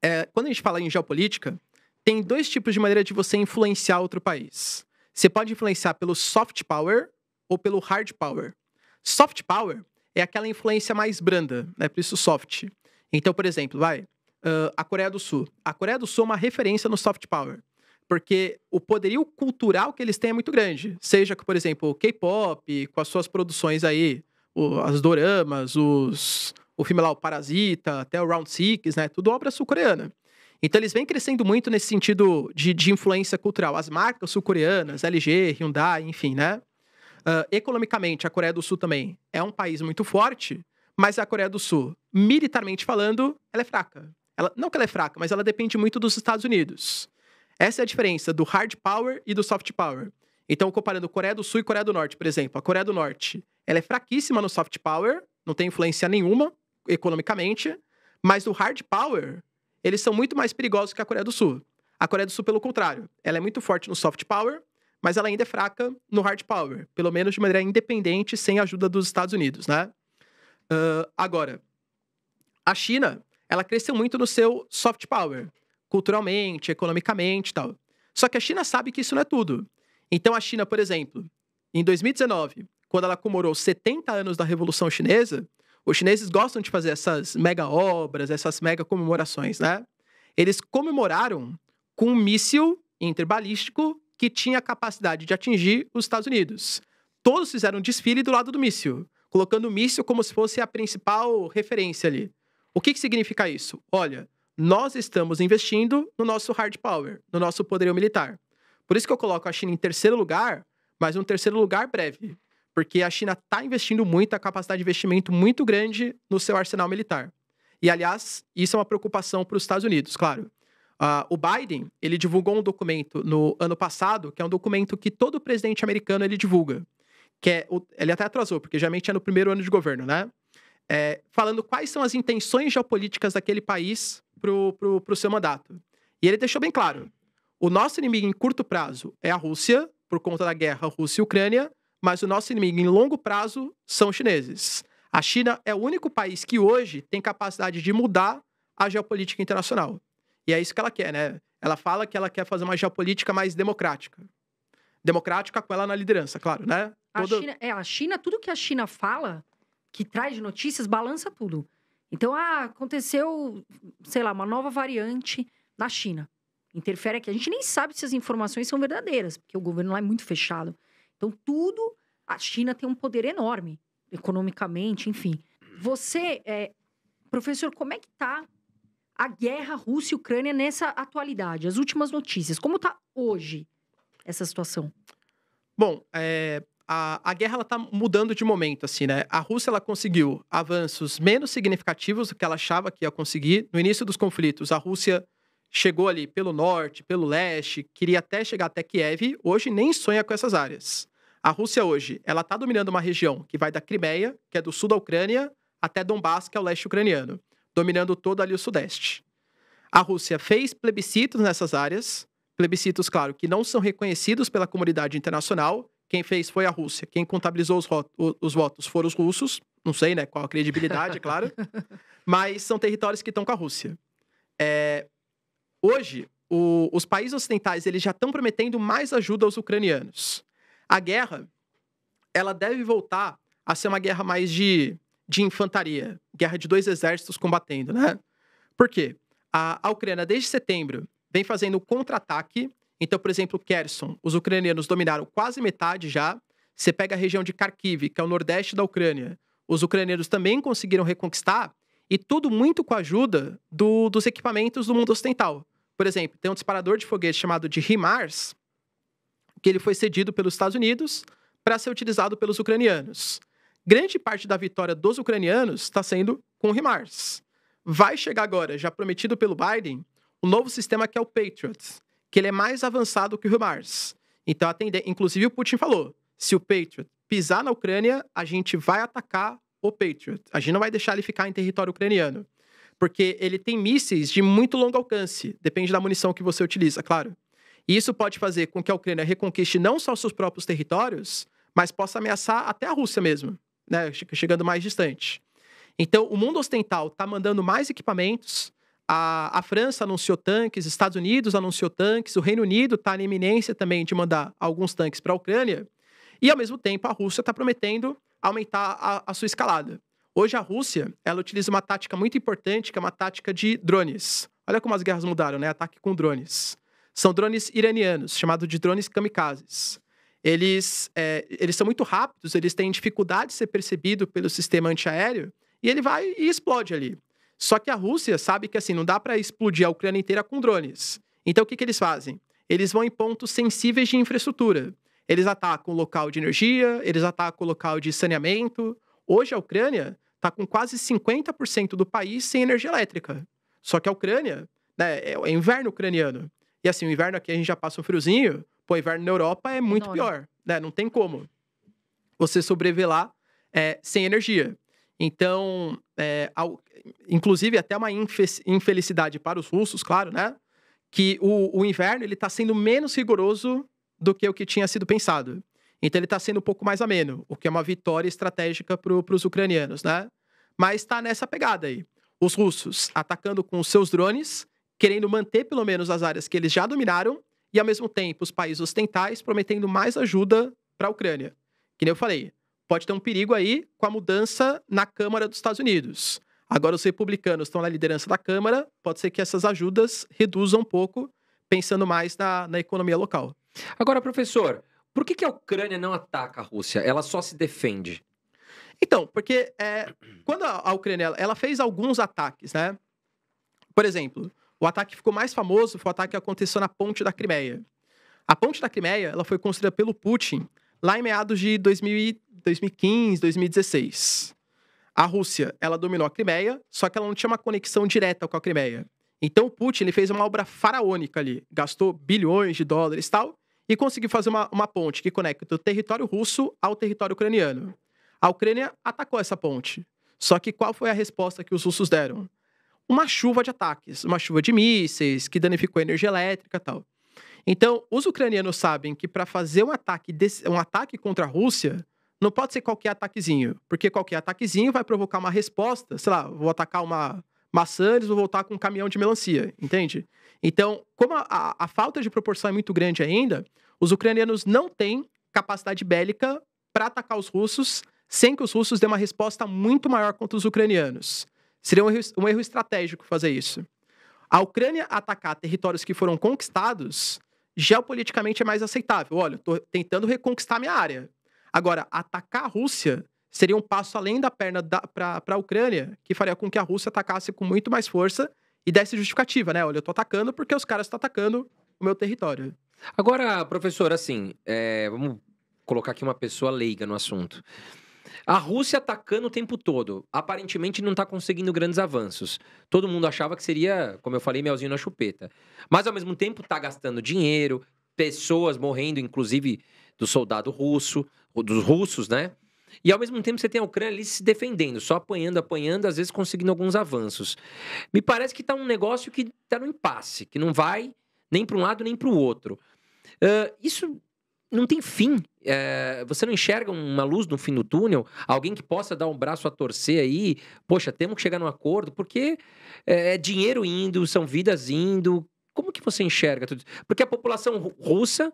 é, quando a gente fala em geopolítica, tem dois tipos de maneira de você influenciar outro país. Você pode influenciar pelo soft power, ou pelo hard power. Soft power é aquela influência mais branda, né? Por isso soft. Então, por exemplo, vai uh, a Coreia do Sul. A Coreia do Sul é uma referência no soft power, porque o poderio cultural que eles têm é muito grande. Seja que, por exemplo, o K-pop, com as suas produções aí, o, as doramas, os, o filme lá, o Parasita, até o Round Six, né? Tudo obra sul-coreana. Então eles vêm crescendo muito nesse sentido de, de influência cultural. As marcas sul-coreanas, LG, Hyundai, enfim, né? Uh, economicamente, a Coreia do Sul também é um país muito forte, mas a Coreia do Sul, militarmente falando, ela é fraca. Ela, não que ela é fraca, mas ela depende muito dos Estados Unidos. Essa é a diferença do hard power e do soft power. Então, comparando Coreia do Sul e Coreia do Norte, por exemplo, a Coreia do Norte, ela é fraquíssima no soft power, não tem influência nenhuma economicamente, mas no hard power, eles são muito mais perigosos que a Coreia do Sul. A Coreia do Sul, pelo contrário, ela é muito forte no soft power, mas ela ainda é fraca no hard power, pelo menos de maneira independente, sem a ajuda dos Estados Unidos, né? Uh, agora, a China, ela cresceu muito no seu soft power, culturalmente, economicamente tal. Só que a China sabe que isso não é tudo. Então, a China, por exemplo, em 2019, quando ela comemorou 70 anos da Revolução Chinesa, os chineses gostam de fazer essas mega obras, essas mega comemorações, né? Eles comemoraram com um míssil interbalístico que tinha a capacidade de atingir os Estados Unidos. Todos fizeram um desfile do lado do míssil, colocando o míssil como se fosse a principal referência ali. O que, que significa isso? Olha, nós estamos investindo no nosso hard power, no nosso poderio militar. Por isso que eu coloco a China em terceiro lugar, mas um terceiro lugar breve, porque a China está investindo muito, a capacidade de investimento muito grande no seu arsenal militar. E, aliás, isso é uma preocupação para os Estados Unidos, claro. Uh, o Biden, ele divulgou um documento no ano passado, que é um documento que todo presidente americano ele divulga. Que é, ele até atrasou, porque geralmente é no primeiro ano de governo, né? É, falando quais são as intenções geopolíticas daquele país para o seu mandato. E ele deixou bem claro: o nosso inimigo em curto prazo é a Rússia, por conta da guerra Rússia Ucrânia, mas o nosso inimigo em longo prazo são os chineses. A China é o único país que hoje tem capacidade de mudar a geopolítica internacional. E é isso que ela quer, né? Ela fala que ela quer fazer uma geopolítica mais democrática. Democrática com ela na liderança, claro, né? Toda... A China, é, a China, tudo que a China fala, que traz de notícias, balança tudo. Então, ah, aconteceu, sei lá, uma nova variante na China. Interfere aqui. A gente nem sabe se as informações são verdadeiras, porque o governo lá é muito fechado. Então, tudo. A China tem um poder enorme, economicamente, enfim. Você, é, professor, como é que tá a guerra Rússia e Ucrânia nessa atualidade, as últimas notícias. Como está hoje essa situação? Bom, é, a, a, guerra está mudando de momento, assim, né? A Rússia ela conseguiu avanços menos significativos do que ela achava que ia conseguir. No início dos conflitos, a Rússia chegou ali pelo norte, pelo leste, queria até chegar até Kiev. Hoje nem sonha com essas áreas. A Rússia hoje, ela está dominando uma região que vai da Crimeia, que é do sul da Ucrânia, até Donbass, que é o leste ucraniano dominando todo ali o Sudeste. A Rússia fez plebiscitos nessas áreas, plebiscitos, claro, que não são reconhecidos pela comunidade internacional. Quem fez foi a Rússia. Quem contabilizou os, os votos foram os russos. Não sei, né, qual a credibilidade, claro. Mas são territórios que estão com a Rússia. É... Hoje, o... os países ocidentais eles já estão prometendo mais ajuda aos ucranianos. A guerra, ela deve voltar a ser uma guerra mais de de infantaria, guerra de dois exércitos combatendo, né? Por quê? A, a Ucrânia, desde setembro, vem fazendo contra-ataque. Então, por exemplo, Kherson, os ucranianos dominaram quase metade já. Você pega a região de Kharkiv, que é o nordeste da Ucrânia. Os ucranianos também conseguiram reconquistar, e tudo muito com a ajuda do, dos equipamentos do mundo ocidental. Por exemplo, tem um disparador de foguete chamado de HIMARS, que ele foi cedido pelos Estados Unidos para ser utilizado pelos ucranianos. Grande parte da vitória dos ucranianos está sendo com HIMARS. Vai chegar agora, já prometido pelo Biden, o um novo sistema que é o Patriot, que ele é mais avançado que o HIMARS. Então, inclusive o Putin falou, se o Patriot pisar na Ucrânia, a gente vai atacar o Patriot. A gente não vai deixar ele ficar em território ucraniano, porque ele tem mísseis de muito longo alcance, depende da munição que você utiliza, claro. E isso pode fazer com que a Ucrânia reconquiste não só seus próprios territórios, mas possa ameaçar até a Rússia mesmo né, chegando mais distante. Então, o mundo ocidental está mandando mais equipamentos, a, a, França anunciou tanques, Estados Unidos anunciou tanques, o Reino Unido está na iminência também de mandar alguns tanques para a Ucrânia, e, ao mesmo tempo, a Rússia está prometendo aumentar a, a sua escalada. Hoje, a Rússia ela utiliza uma tática muito importante, que é uma tática de drones. Olha como as guerras mudaram, né? Ataque com drones. São drones iranianos, chamados de drones kamikazes eles, é, eles são muito rápidos, eles têm dificuldade de ser percebido pelo sistema antiaéreo, e ele vai e explode ali. Só que a Rússia sabe que assim, não dá para explodir a Ucrânia inteira com drones. Então o que, que eles fazem? Eles vão em pontos sensíveis de infraestrutura. Eles atacam o local de energia, eles atacam o local de saneamento. Hoje a Ucrânia está com quase 50% do país sem energia elétrica. Só que a Ucrânia, né, é, é inverno ucraniano. E assim, o inverno aqui a gente já passa um friozinho, inverno na Europa é muito Enorme. pior, né? Não tem como você sobreviver lá é, sem energia. Então, é, ao, inclusive até uma infelicidade para os russos, claro, né? Que o, o inverno ele está sendo menos rigoroso do que o que tinha sido pensado. Então ele está sendo um pouco mais ameno, o que é uma vitória estratégica para os ucranianos, né? Mas está nessa pegada aí. Os russos atacando com os seus drones, querendo manter pelo menos as áreas que eles já dominaram e, ao mesmo tempo, os países ocidentais prometendo mais ajuda para a Ucrânia. Que nem eu falei, pode ter um perigo aí com a mudança na Câmara dos Estados Unidos. Agora os republicanos estão na liderança da Câmara, pode ser que essas ajudas reduzam um pouco, pensando mais na, na economia local. Agora, professor, por que, que a Ucrânia não ataca a Rússia? Ela só se defende? Então, porque é, quando a, a Ucrânia ela fez alguns ataques, né? Por exemplo, o ataque que ficou mais famoso foi o ataque que aconteceu na ponte da Crimeia. A ponte da Crimeia ela foi construída pelo Putin lá em meados de 2000, 2015, 2016. A Rússia ela dominou a Crimeia, só que ela não tinha uma conexão direta com a Crimeia. Então o Putin ele fez uma obra faraônica ali, gastou bilhões de dólares e tal, e conseguiu fazer uma, uma ponte que conecta o território russo ao território ucraniano. A Ucrânia atacou essa ponte. Só que qual foi a resposta que os russos deram? uma chuva de ataques, uma chuva de mísseis que danificou a energia elétrica tal. Então, os ucranianos sabem que para fazer um ataque, um ataque contra a Rússia, não pode ser qualquer ataquezinho, porque qualquer ataquezinho vai provocar uma resposta, sei lá, vou atacar uma maçã, eles vão voltar com um caminhão de melancia, entende? Então, como a, a, a falta de proporção é muito grande ainda, os ucranianos não têm capacidade bélica para atacar os russos sem que os russos dêem uma resposta muito maior contra os ucranianos. Seria um erro, um erro estratégico fazer isso. A Ucrânia atacar territórios que foram conquistados geopoliticamente é mais aceitável. Olha, estou tentando reconquistar minha área. Agora, atacar a Rússia seria um passo além da perna para a Ucrânia, que faria com que a Rússia atacasse com muito mais força e desse justificativa, né? Olha, eu estou atacando porque os caras estão atacando o meu território. Agora, professor, assim, é, vamos colocar aqui uma pessoa leiga no assunto. A Rússia atacando o tempo todo. Aparentemente não está conseguindo grandes avanços. Todo mundo achava que seria, como eu falei, melzinho na chupeta. Mas ao mesmo tempo está gastando dinheiro, pessoas morrendo, inclusive do soldado russo, dos russos, né? E ao mesmo tempo você tem a Ucrânia ali se defendendo, só apanhando, apanhando, às vezes conseguindo alguns avanços. Me parece que está um negócio que está no impasse, que não vai nem para um lado nem para o outro. Uh, isso não tem fim. É, você não enxerga uma luz no fim do túnel, alguém que possa dar um braço a torcer aí, poxa, temos que chegar num acordo, porque é, é dinheiro indo, são vidas indo. Como que você enxerga tudo isso? Porque a população russa,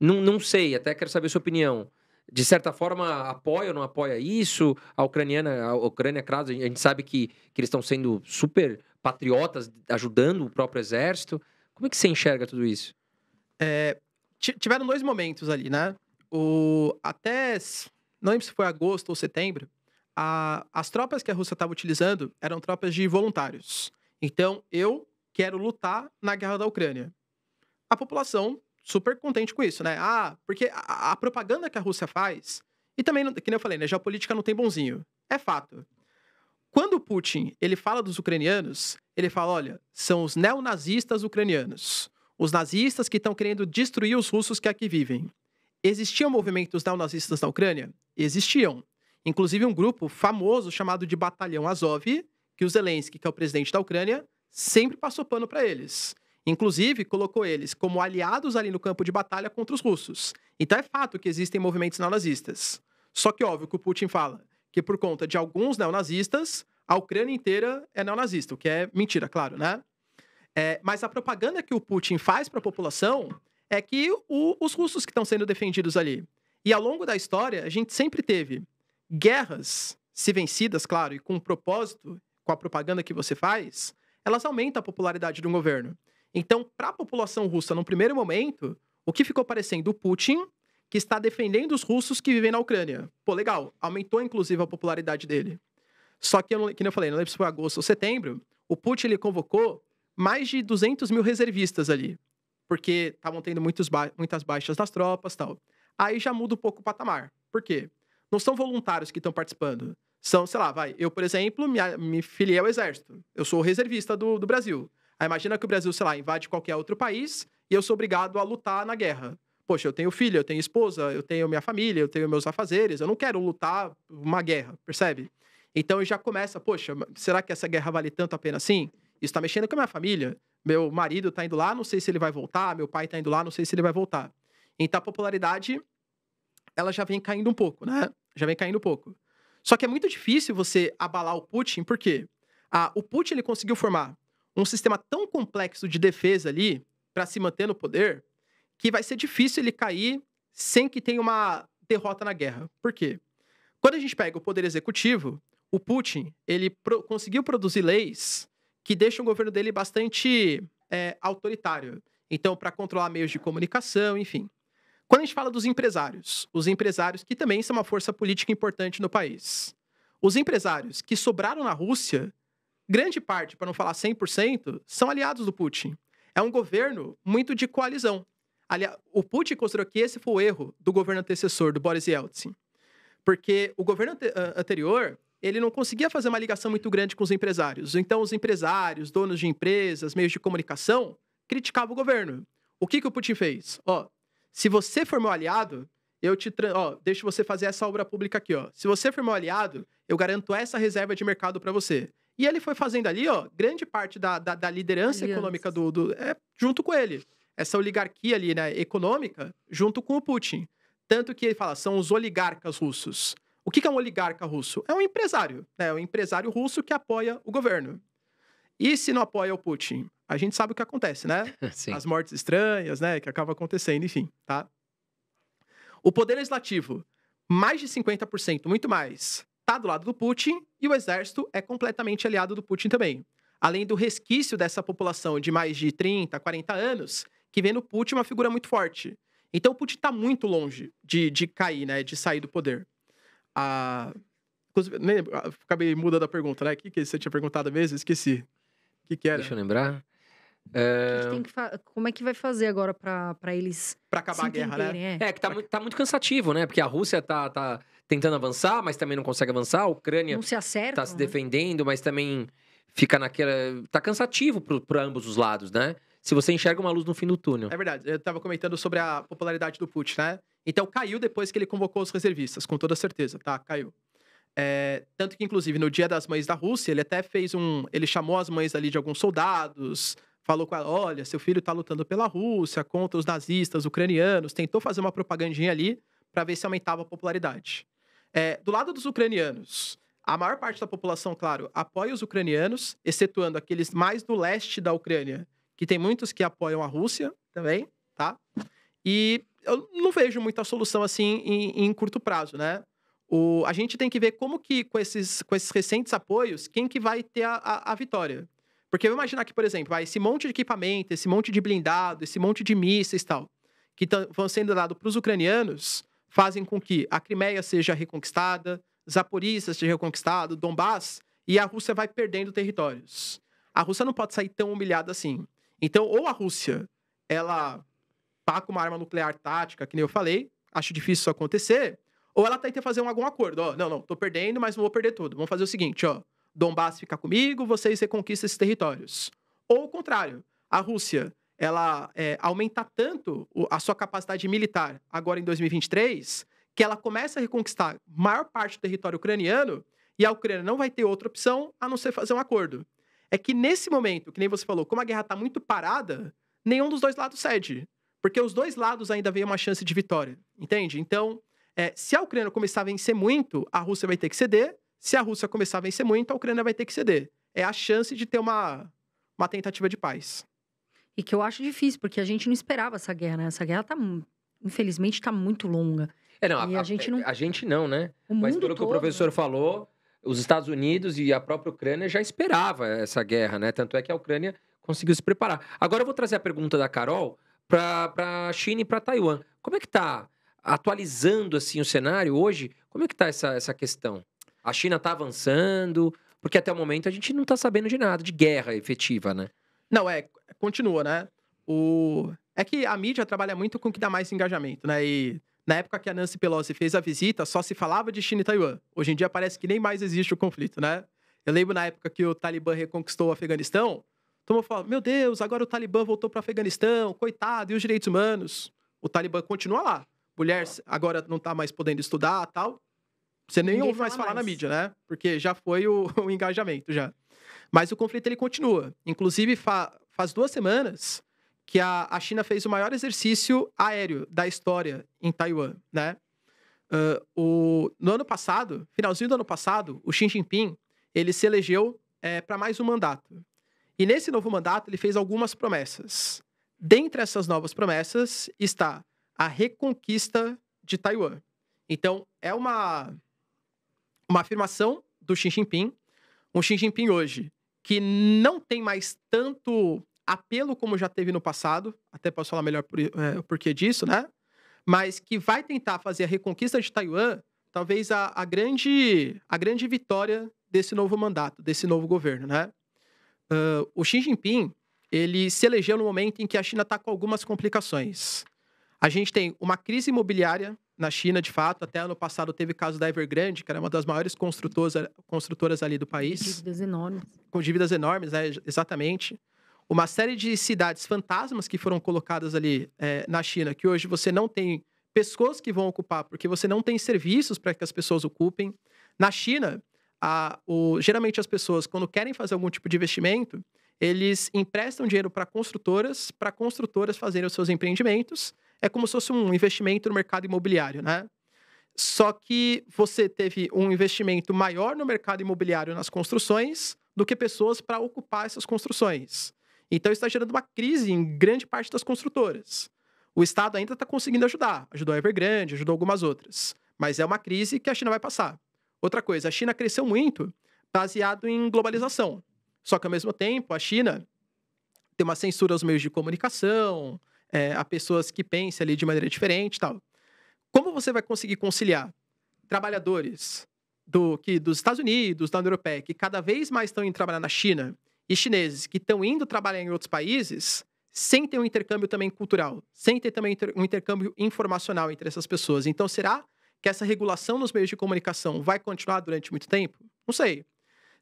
não, não sei, até quero saber a sua opinião. De certa forma, apoia ou não apoia isso? A ucraniana, a Ucrânia, a gente sabe que, que eles estão sendo super patriotas, ajudando o próprio exército. Como é que você enxerga tudo isso? É, tiveram dois momentos ali, né? O, até, não lembro se foi agosto ou setembro, a, as tropas que a Rússia estava utilizando eram tropas de voluntários. Então, eu quero lutar na guerra da Ucrânia. A população super contente com isso, né? Ah, porque a, a propaganda que a Rússia faz, e também, que nem eu falei, né? Geopolítica não tem bonzinho. É fato. Quando o Putin ele fala dos ucranianos, ele fala: olha, são os neonazistas ucranianos os nazistas que estão querendo destruir os russos que aqui vivem. Existiam movimentos neonazistas na Ucrânia? Existiam. Inclusive um grupo famoso chamado de Batalhão Azov, que o Zelensky, que é o presidente da Ucrânia, sempre passou pano para eles. Inclusive, colocou eles como aliados ali no campo de batalha contra os russos. Então é fato que existem movimentos neonazistas. Só que óbvio que o Putin fala que por conta de alguns neonazistas, a Ucrânia inteira é neonazista, o que é mentira, claro, né? É, mas a propaganda que o Putin faz para a população é que o, os russos que estão sendo defendidos ali. E ao longo da história, a gente sempre teve guerras, se vencidas, claro, e com um propósito, com a propaganda que você faz, elas aumentam a popularidade de um governo. Então, para a população russa, no primeiro momento, o que ficou parecendo o Putin, que está defendendo os russos que vivem na Ucrânia. Pô, legal, aumentou inclusive a popularidade dele. Só que, como que eu falei, não lembro se foi agosto ou setembro, o Putin ele convocou mais de 200 mil reservistas ali, porque estavam tendo muitos ba muitas baixas das tropas tal. Aí já muda um pouco o patamar. Por quê? Não são voluntários que estão participando. São, sei lá, vai, eu, por exemplo, me, me filiei ao exército. Eu sou reservista do, do Brasil. Aí imagina que o Brasil, sei lá, invade qualquer outro país e eu sou obrigado a lutar na guerra. Poxa, eu tenho filho, eu tenho esposa, eu tenho minha família, eu tenho meus afazeres, eu não quero lutar uma guerra, percebe? Então já começa, poxa, será que essa guerra vale tanto a pena assim? Isso tá mexendo com a minha família. Meu marido tá indo lá, não sei se ele vai voltar. Meu pai tá indo lá, não sei se ele vai voltar. Então a popularidade, ela já vem caindo um pouco, né? Já vem caindo um pouco. Só que é muito difícil você abalar o Putin, porque ah, o Putin ele conseguiu formar um sistema tão complexo de defesa ali para se manter no poder que vai ser difícil ele cair sem que tenha uma derrota na guerra. Por quê? Quando a gente pega o poder executivo, o Putin ele pro conseguiu produzir leis que deixa o governo dele bastante é, autoritário. Então, para controlar meios de comunicação, enfim. Quando a gente fala dos empresários, os empresários que também são uma força política importante no país. Os empresários que sobraram na Rússia, grande parte, para não falar 100%, são aliados do Putin. É um governo muito de coalizão. Aliás, o Putin considerou que esse foi o erro do governo antecessor, do Boris Yeltsin. Porque o governo anterior ele não conseguia fazer uma ligação muito grande com os empresários. Então, os empresários, donos de empresas, meios de comunicação, criticavam o governo. O que, que o Putin fez? Ó, se você for meu aliado, eu te ó, deixo você fazer essa obra pública aqui, ó. Se você for meu aliado, eu garanto essa reserva de mercado para você. E ele foi fazendo ali, ó, grande parte da, da, da liderança Aliança. econômica do, do é, junto com ele. Essa oligarquia ali, né, econômica, junto com o Putin. Tanto que ele fala, são os oligarcas russos. O que é um oligarca russo? É um empresário, né? é Um empresário russo que apoia o governo. E se não apoia o Putin? A gente sabe o que acontece, né? Sim. As mortes estranhas, né? Que acaba acontecendo, enfim, tá? O poder legislativo, mais de 50%, muito mais, tá do lado do Putin e o exército é completamente aliado do Putin também. Além do resquício dessa população de mais de 30, 40 anos, que vê no Putin uma figura muito forte. Então o Putin está muito longe de, de cair, né? De sair do poder a. acabei mudando a pergunta, né? O que, que você tinha perguntado mesmo? Esqueci. O que, que era? Deixa eu lembrar. É... Fa... Como é que vai fazer agora para eles. Para acabar a guerra, né? É, é que tá, pra... tá, muito cansativo, né? Porque a Rússia tá, tá tentando avançar, mas também não consegue avançar. A Ucrânia. Não se acerta. Tá se né? defendendo, né? mas também fica naquela. Tá cansativo para ambos os lados, né? se você enxerga uma luz no fim do túnel. É verdade. Eu estava comentando sobre a popularidade do Putin, né? Então caiu depois que ele convocou os reservistas, com toda certeza, tá? Caiu. É, tanto que, inclusive, no Dia das Mães da Rússia, ele até fez um. Ele chamou as mães ali de alguns soldados, falou com ela: olha, seu filho está lutando pela Rússia, contra os nazistas ucranianos, tentou fazer uma propagandinha ali para ver se aumentava a popularidade. É, do lado dos ucranianos, a maior parte da população, claro, apoia os ucranianos, excetuando aqueles mais do leste da Ucrânia, que tem muitos que apoiam a Rússia também, tá? E eu não vejo muita solução assim em, em curto prazo, né? O, a gente tem que ver como que, com esses, com esses recentes apoios, quem que vai ter a, a, a vitória. Porque eu imaginar que, por exemplo, vai esse monte de equipamento, esse monte de blindado, esse monte de mísseis e tal, que vão sendo dados para os ucranianos, fazem com que a Crimeia seja reconquistada, Zaporizhia seja reconquistado, Donbass, e a Rússia vai perdendo territórios. A Rússia não pode sair tão humilhada assim. Então, ou a Rússia, ela tá com uma arma nuclear tática, que nem eu falei, acho difícil isso acontecer, ou ela tenta fazer algum acordo. Ó, não, não, tô perdendo, mas não vou perder tudo. Vamos fazer o seguinte, ó. Donbass fica comigo, vocês reconquistam esses territórios. Ou o contrário, a Rússia, ela é, aumenta tanto a sua capacidade militar agora em 2023, que ela começa a reconquistar maior parte do território ucraniano e a Ucrânia não vai ter outra opção a não ser fazer um acordo. É que nesse momento, que nem você falou, como a guerra está muito parada, nenhum dos dois lados cede. Porque os dois lados ainda veem uma chance de vitória. Entende? Então, é, se a Ucrânia começar a vencer muito, a Rússia vai ter que ceder. Se a Rússia começar a vencer muito, a Ucrânia vai ter que ceder. É a chance de ter uma, uma tentativa de paz. E que eu acho difícil, porque a gente não esperava essa guerra, né? Essa guerra tá, infelizmente, está muito longa. É, não, e a, a, gente não. A gente não, né? O Mas pelo todo, que o né? professor falou, os Estados Unidos e a própria Ucrânia já esperava essa guerra, né? Tanto é que a Ucrânia conseguiu se preparar. Agora eu vou trazer a pergunta da Carol para a China e para Taiwan. Como é que está atualizando assim o cenário hoje? Como é que está essa, essa questão? A China está avançando? Porque até o momento a gente não está sabendo de nada, de guerra efetiva, né? Não, é, continua, né? O... É que a mídia trabalha muito com o que dá mais engajamento, né? E na época que a Nancy Pelosi fez a visita, só se falava de China e Taiwan. Hoje em dia parece que nem mais existe o conflito, né? Eu lembro na época que o Talibã reconquistou o Afeganistão, todo mundo falava, meu Deus, agora o Talibã voltou para o Afeganistão, coitado, e os direitos humanos? O Talibã continua lá. Mulher agora não está mais podendo estudar tal. Você nem Ninguém ouve mais falar mais. na mídia, né? Porque já foi o, o engajamento, já. Mas o conflito, ele continua. Inclusive, fa faz duas semanas que a, a China fez o maior exercício aéreo da história em Taiwan, né? Uh, o, no ano passado, finalzinho do ano passado, o Xi Jinping, ele se elegeu é, para mais um mandato. E nesse novo mandato, ele fez algumas promessas. Dentre essas novas promessas está a reconquista de Taiwan. Então, é uma, uma afirmação do Xi Jinping, um Xi Jinping hoje que não tem mais tanto apelo como já teve no passado, até posso falar melhor por, é, o porquê disso, né? Mas que vai tentar fazer a reconquista de Taiwan, talvez a, a, grande, a grande vitória desse novo mandato, desse novo governo, né? Uh, o Xi Jinping, ele se elegeu no momento em que a China está com algumas complicações. A gente tem uma crise imobiliária na China, de fato. Até ano passado teve o caso da Evergrande, que era uma das maiores construtoras, construtoras ali do país. Com dívidas enormes. Com dívidas enormes, né? exatamente uma série de cidades fantasmas que foram colocadas ali é, na China, que hoje você não tem pessoas que vão ocupar, porque você não tem serviços para que as pessoas ocupem. Na China, a, o, geralmente as pessoas, quando querem fazer algum tipo de investimento, eles emprestam dinheiro para construtoras, para construtoras fazerem os seus empreendimentos. É como se fosse um investimento no mercado imobiliário, né? Só que você teve um investimento maior no mercado imobiliário nas construções do que pessoas para ocupar essas construções. Então isso está gerando uma crise em grande parte das construtoras. O Estado ainda está conseguindo ajudar, ajudou a Evergrande, ajudou algumas outras, mas é uma crise que a China vai passar. Outra coisa, a China cresceu muito baseado em globalização. Só que ao mesmo tempo, a China tem uma censura aos meios de comunicação, é, a pessoas que pensam ali de maneira diferente, tal. Como você vai conseguir conciliar trabalhadores do que dos Estados Unidos, da União Europeia, que cada vez mais estão indo trabalhar na China e chineses que estão indo trabalhar em outros países sem ter um intercâmbio também cultural, sem ter também um intercâmbio informacional entre essas pessoas. Então, será que essa regulação nos meios de comunicação vai continuar durante muito tempo? Não sei.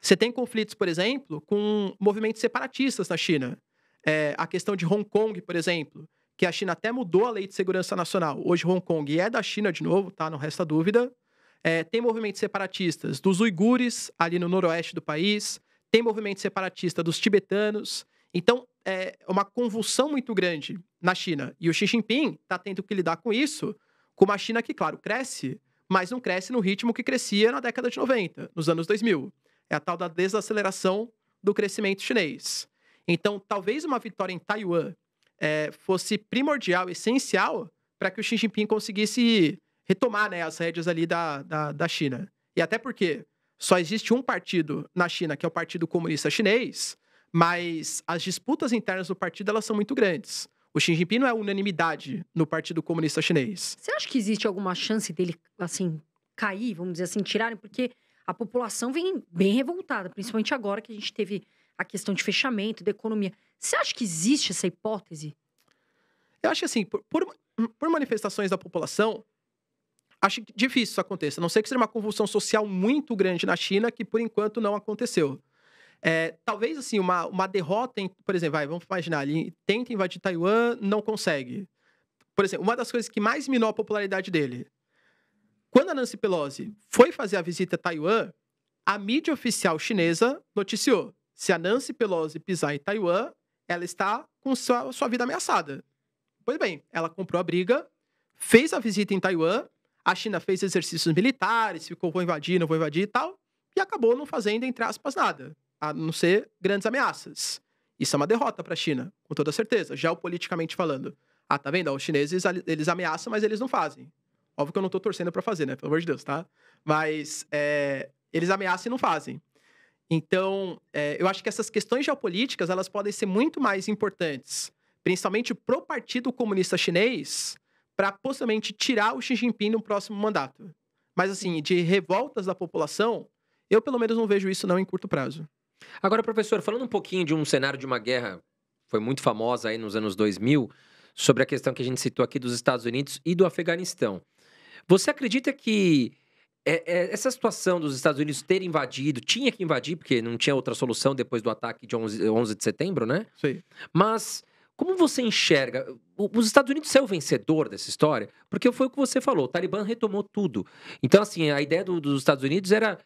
Você tem conflitos, por exemplo, com movimentos separatistas na China. É, a questão de Hong Kong, por exemplo, que a China até mudou a lei de segurança nacional. Hoje, Hong Kong é da China de novo, tá? Não resta dúvida. É, tem movimentos separatistas dos uigures ali no noroeste do país tem movimento separatista dos tibetanos. Então, é uma convulsão muito grande na China. E o Xi Jinping está tendo que lidar com isso, com uma China que, claro, cresce, mas não cresce no ritmo que crescia na década de 90, nos anos 2000. É a tal da desaceleração do crescimento chinês. Então, talvez uma vitória em Taiwan é, fosse primordial, essencial, para que o Xi Jinping conseguisse retomar né, as rédeas ali da, da, da China. E até porque só existe um partido na China, que é o Partido Comunista Chinês, mas as disputas internas do partido elas são muito grandes. O Xi Jinping não é unanimidade no Partido Comunista Chinês. Você acha que existe alguma chance dele, assim, cair, vamos dizer assim, tirarem? Porque a população vem bem revoltada, principalmente agora que a gente teve a questão de fechamento da economia. Você acha que existe essa hipótese? Eu acho que, assim, por, por, por manifestações da população, acho difícil isso aconteça, a não ser que seja uma convulsão social muito grande na China, que por enquanto não aconteceu. É, talvez, assim, uma, uma derrota, em, por exemplo, vai, vamos imaginar ali, tenta invadir Taiwan, não consegue. Por exemplo, uma das coisas que mais minou a popularidade dele. Quando a Nancy Pelosi foi fazer a visita a Taiwan, a mídia oficial chinesa noticiou: se a Nancy Pelosi pisar em Taiwan, ela está com sua, sua vida ameaçada. Pois bem, ela comprou a briga, fez a visita em Taiwan a China fez exercícios militares, ficou, vou invadir, não vou invadir e tal, e acabou não fazendo, entre aspas, nada, a não ser grandes ameaças. Isso é uma derrota para a China, com toda certeza, geopoliticamente falando. Ah, tá vendo? Os chineses, eles ameaçam, mas eles não fazem. Óbvio que eu não tô torcendo para fazer, né? Pelo amor de Deus, tá? Mas é, eles ameaçam e não fazem. Então, é, eu acho que essas questões geopolíticas, elas podem ser muito mais importantes, principalmente pro Partido Comunista Chinês, para possivelmente tirar o Xi Jinping no próximo mandato. Mas, assim, de revoltas da população, eu pelo menos não vejo isso não em curto prazo. Agora, professor, falando um pouquinho de um cenário de uma guerra, foi muito famosa aí nos anos 2000, sobre a questão que a gente citou aqui dos Estados Unidos e do Afeganistão. Você acredita que é, é, essa situação dos Estados Unidos ter invadido, tinha que invadir, porque não tinha outra solução depois do ataque de 11, de setembro, né? Sim. Mas como você enxerga? Os Estados Unidos é o vencedor dessa história, porque foi o que você falou, o Talibã retomou tudo. Então, assim, a ideia do, dos Estados Unidos era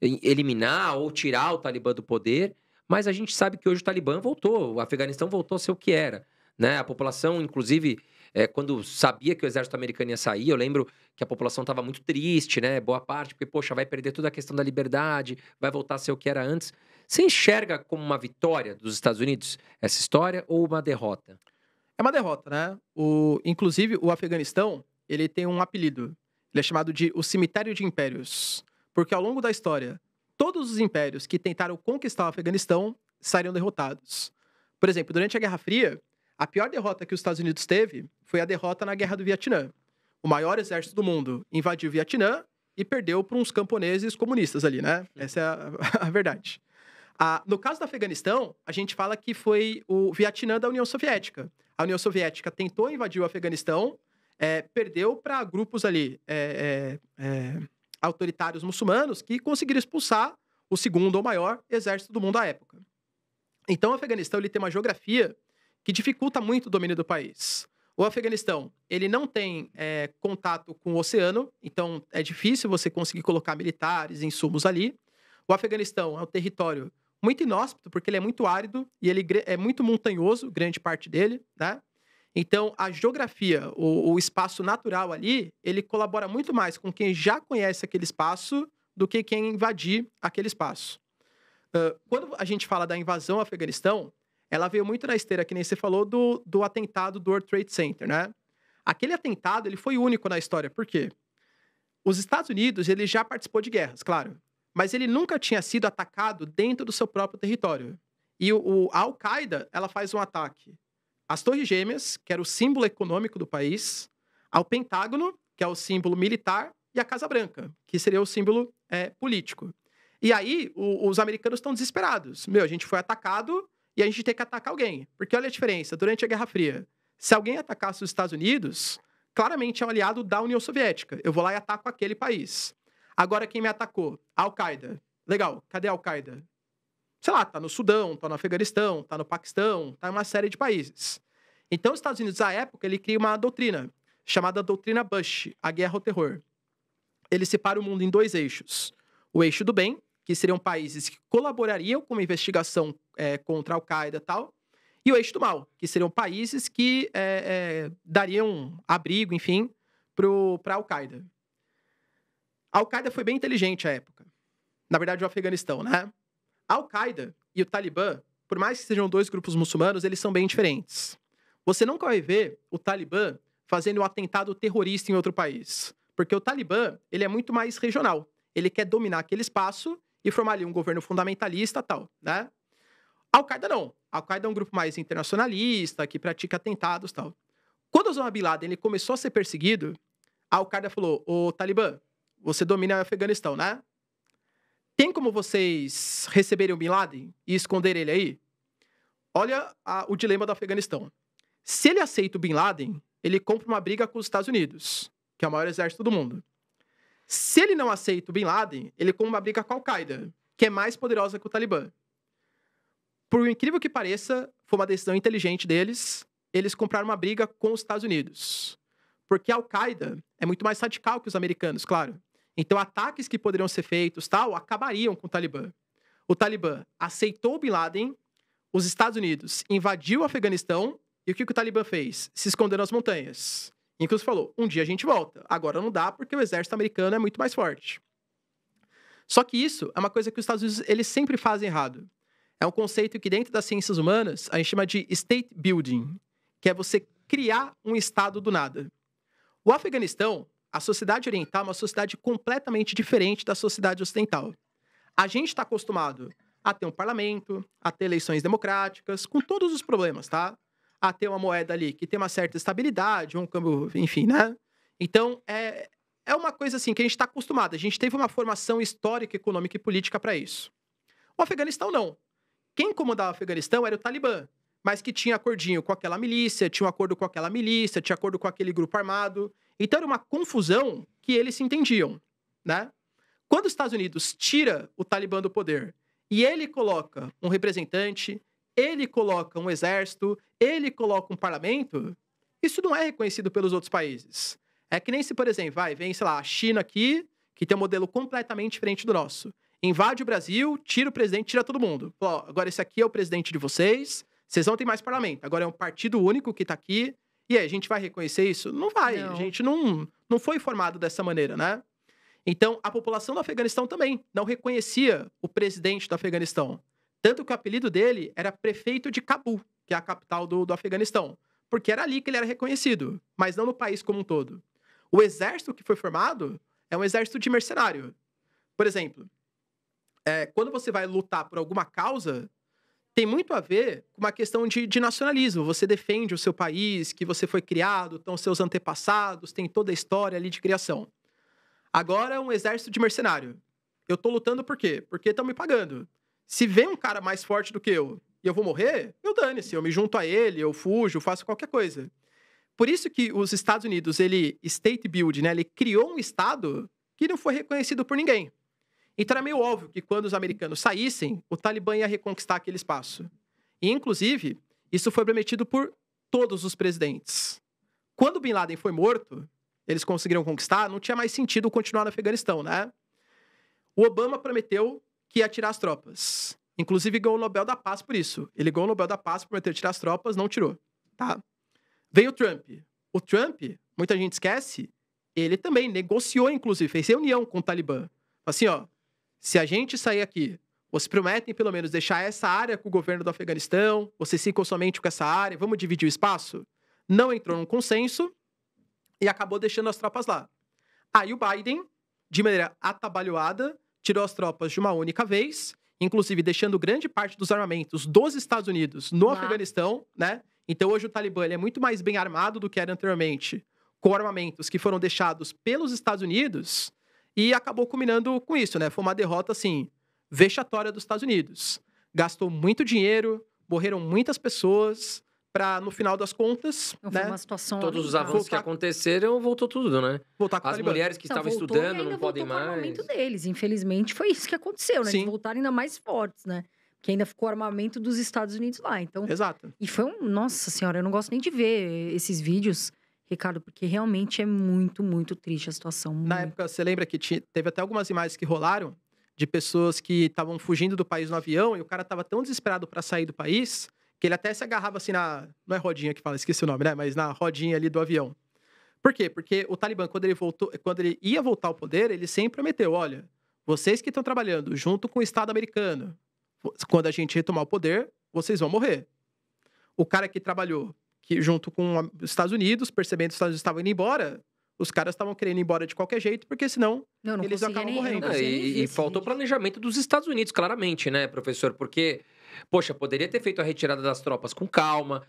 eliminar ou tirar o Talibã do poder, mas a gente sabe que hoje o Talibã voltou, o Afeganistão voltou a ser o que era. Né? A população, inclusive, é, quando sabia que o exército americano ia sair, eu lembro que a população estava muito triste, né? Boa parte, porque, poxa, vai perder toda a questão da liberdade, vai voltar a ser o que era antes. Você enxerga como uma vitória dos Estados Unidos essa história ou uma derrota? É uma derrota, né? O, inclusive, o Afeganistão, ele tem um apelido. Ele é chamado de o cemitério de impérios. Porque ao longo da história, todos os impérios que tentaram conquistar o Afeganistão saíram derrotados. Por exemplo, durante a Guerra Fria, a pior derrota que os Estados Unidos teve foi a derrota na Guerra do Vietnã. O maior exército do mundo invadiu o Vietnã e perdeu para uns camponeses comunistas ali, né? Essa é a, a verdade. Ah, no caso do Afeganistão, a gente fala que foi o Vietnã da União Soviética. A União Soviética tentou invadir o Afeganistão, é, perdeu para grupos ali é, é, é, autoritários muçulmanos que conseguiram expulsar o segundo ou maior exército do mundo à época. Então, o Afeganistão ele tem uma geografia que dificulta muito o domínio do país. O Afeganistão ele não tem é, contato com o oceano, então é difícil você conseguir colocar militares, insumos ali. O Afeganistão é um território muito inóspito, porque ele é muito árido e ele é muito montanhoso, grande parte dele, né? Então, a geografia, o, o espaço natural ali, ele colabora muito mais com quem já conhece aquele espaço do que quem invadir aquele espaço. Uh, quando a gente fala da invasão ao Afeganistão, ela veio muito na esteira, que nem você falou, do, do atentado do World Trade Center, né? Aquele atentado, ele foi único na história. Por quê? Os Estados Unidos, ele já participou de guerras, claro mas ele nunca tinha sido atacado dentro do seu próprio território. E o, o a Al-Qaeda, ela faz um ataque às Torres Gêmeas, que era o símbolo econômico do país, ao Pentágono, que é o símbolo militar, e à Casa Branca, que seria o símbolo é, político. E aí, o, os americanos estão desesperados. Meu, a gente foi atacado e a gente tem que atacar alguém. Porque olha a diferença, durante a Guerra Fria, se alguém atacasse os Estados Unidos, claramente é um aliado da União Soviética. Eu vou lá e ataco aquele país. Agora quem me atacou? Al-Qaeda. Legal, cadê a Al-Qaeda? Sei lá, tá no Sudão, tá no Afeganistão, tá no Paquistão, tá em uma série de países. Então, os Estados Unidos, à época, ele cria uma doutrina chamada Doutrina Bush, a guerra ao terror. Ele separa o mundo em dois eixos. O eixo do bem, que seriam países que colaborariam com uma investigação é, contra a Al-Qaeda e tal, e o eixo do mal, que seriam países que é, é, dariam abrigo, enfim, para a Al-Qaeda. Al-Qaeda foi bem inteligente à época. Na verdade, o Afeganistão, né? Al-Qaeda e o Talibã, por mais que sejam dois grupos muçulmanos, eles são bem diferentes. Você nunca vai ver o Talibã fazendo um atentado terrorista em outro país. Porque o Talibã, ele é muito mais regional. Ele quer dominar aquele espaço e formar ali um governo fundamentalista tal, né? Al-Qaeda não. Al-Qaeda é um grupo mais internacionalista, que pratica atentados tal. Quando Osama Bin Laden ele começou a ser perseguido, a Al-Qaeda falou, ô Talibã, você domina o Afeganistão, né? Tem como vocês receberem o Bin Laden e esconder ele aí? Olha a, o dilema do Afeganistão. Se ele aceita o Bin Laden, ele compra uma briga com os Estados Unidos, que é o maior exército do mundo. Se ele não aceita o Bin Laden, ele compra uma briga com a Al-Qaeda, que é mais poderosa que o Talibã. Por incrível que pareça, foi uma decisão inteligente deles, eles compraram uma briga com os Estados Unidos. Porque a Al-Qaeda é muito mais radical que os americanos, claro. Então, ataques que poderiam ser feitos, tal, acabariam com o Talibã. O Talibã aceitou Bin Laden, os Estados Unidos invadiu o Afeganistão, e o que, que o Talibã fez? Se escondeu nas montanhas. Inclusive falou, um dia a gente volta. Agora não dá porque o exército americano é muito mais forte. Só que isso é uma coisa que os Estados Unidos eles sempre fazem errado. É um conceito que dentro das ciências humanas a gente chama de state building, que é você criar um estado do nada. O Afeganistão a sociedade oriental é uma sociedade completamente diferente da sociedade ocidental. A gente está acostumado a ter um parlamento, a ter eleições democráticas, com todos os problemas, tá? A ter uma moeda ali que tem uma certa estabilidade, um câmbio, enfim, né? Então, é, é uma coisa assim que a gente está acostumado. A gente teve uma formação histórica, econômica e política para isso. O Afeganistão não. Quem comandava o Afeganistão era o Talibã, mas que tinha acordinho com aquela milícia, tinha um acordo com aquela milícia, tinha acordo com aquele grupo armado. Então era uma confusão que eles se entendiam, né? Quando os Estados Unidos tira o Talibã do poder e ele coloca um representante, ele coloca um exército, ele coloca um parlamento, isso não é reconhecido pelos outros países. É que nem se, por exemplo, vai, vem, sei lá, a China aqui, que tem um modelo completamente diferente do nosso. Invade o Brasil, tira o presidente, tira todo mundo. Pô, agora esse aqui é o presidente de vocês, vocês não têm mais parlamento. Agora é um partido único que está aqui, e aí, a gente vai reconhecer isso? Não vai. Não. A gente não, não foi formado dessa maneira, né? Então, a população do Afeganistão também não reconhecia o presidente do Afeganistão. Tanto que o apelido dele era prefeito de Cabu, que é a capital do, do Afeganistão, porque era ali que ele era reconhecido, mas não no país como um todo. O exército que foi formado é um exército de mercenário. Por exemplo, é, quando você vai lutar por alguma causa, tem muito a ver com uma questão de, de, nacionalismo. Você defende o seu país, que você foi criado, estão seus antepassados, tem toda a história ali de criação. Agora é um exército de mercenário. Eu tô lutando por quê? Porque estão me pagando. Se vem um cara mais forte do que eu e eu vou morrer, eu dane-se, eu me junto a ele, eu fujo, faço qualquer coisa. Por isso que os Estados Unidos, ele state build, né? Ele criou um estado que não foi reconhecido por ninguém. Então era meio óbvio que quando os americanos saíssem, o Talibã ia reconquistar aquele espaço. E, inclusive, isso foi prometido por todos os presidentes. Quando Bin Laden foi morto, eles conseguiram conquistar, não tinha mais sentido continuar no Afeganistão, né? O Obama prometeu que ia tirar as tropas. Inclusive ganhou o Nobel da Paz por isso. Ele ganhou o Nobel da Paz por prometer tirar as tropas, não tirou, tá? Veio o Trump. O Trump, muita gente esquece, ele também negociou, inclusive, fez reunião com o Talibã. Assim, ó, se a gente sair aqui, vocês prometem pelo menos deixar essa área com o governo do Afeganistão, vocês ficam somente com essa área, vamos dividir o espaço? Não entrou num consenso e acabou deixando as tropas lá. Aí o Biden, de maneira atabalhoada, tirou as tropas de uma única vez, inclusive deixando grande parte dos armamentos dos Estados Unidos no Afeganistão, né? Então hoje o Talibã é muito mais bem armado do que era anteriormente, com armamentos que foram deixados pelos Estados Unidos e acabou culminando com isso, né? Foi uma derrota, assim, vexatória dos Estados Unidos. Gastou muito dinheiro, morreram muitas pessoas, para no final das contas, Não né? Foi uma situação todos os avanços voltar... que aconteceram voltou tudo, né? Voltar com As mulheres que não, estavam voltou, estudando não podem mais. O armamento deles, infelizmente, foi isso que aconteceu, né? Sim. Eles voltaram ainda mais fortes, né? Que ainda ficou armamento dos Estados Unidos lá, então. Exato. E foi um, nossa senhora, eu não gosto nem de ver esses vídeos Ricardo, porque realmente é muito, muito triste a situação. Na muito. época, você lembra que teve até algumas imagens que rolaram de pessoas que estavam fugindo do país no avião e o cara estava tão desesperado para sair do país que ele até se agarrava assim na. Não é rodinha que fala, esqueci o nome, né? Mas na rodinha ali do avião. Por quê? Porque o Talibã, quando ele, voltou, quando ele ia voltar ao poder, ele sempre prometeu: olha, vocês que estão trabalhando junto com o Estado americano, quando a gente retomar o poder, vocês vão morrer. O cara que trabalhou que junto com os Estados Unidos, percebendo que os Estados Unidos estavam indo embora, os caras estavam querendo ir embora de qualquer jeito, porque senão não, não eles acabam nem, morrendo. Não, e, e faltou planejamento dos Estados Unidos, claramente, né, professor? Porque, poxa, poderia ter feito a retirada das tropas com calma,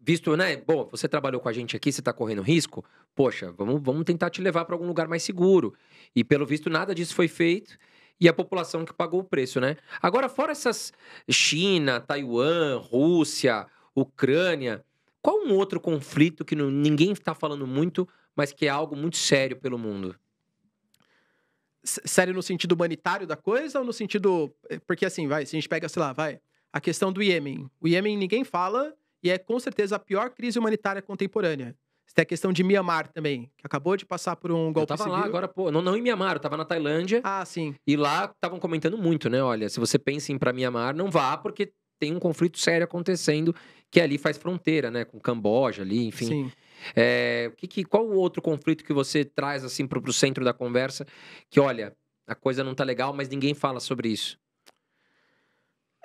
visto, né? Bom, você trabalhou com a gente aqui, você tá correndo risco, poxa, vamos, vamos tentar te levar para algum lugar mais seguro. E pelo visto, nada disso foi feito. E a população que pagou o preço, né? Agora, fora essas China, Taiwan, Rússia, Ucrânia, qual um outro conflito que não, ninguém está falando muito, mas que é algo muito sério pelo mundo? Sério no sentido humanitário da coisa ou no sentido. Eh, porque assim, vai, se a gente pega, sei lá, vai, a questão do Iêmen. O Iêmen ninguém fala e é com certeza a pior crise humanitária contemporânea. Você tem a questão de Mianmar também, que acabou de passar por um golpe eu tava civil. lá agora, pô, não, não em Mianmar, eu tava na Tailândia. Ah, sim. E lá estavam comentando muito, né? Olha, se você pensa em ir pra Mianmar, não vá, porque tem um conflito sério acontecendo que ali faz fronteira, né? Com Camboja ali, enfim. Sim. É, que, que, qual o outro conflito que você traz assim para o centro da conversa? Que olha, a coisa não tá legal, mas ninguém fala sobre isso.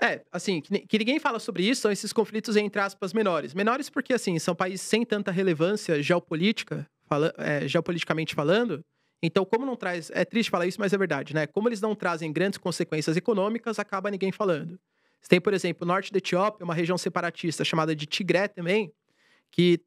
É, assim, que, ninguém fala sobre isso são esses conflitos entre aspas menores. Menores porque, assim, são países sem tanta relevância geopolítica, fala, é, geopoliticamente falando. Então, como não traz. É triste falar isso, mas é verdade, né? Como eles não trazem grandes consequências econômicas, acaba ninguém falando. Você tem, por exemplo, o norte da Etiópia, uma região separatista chamada de Tigré também, que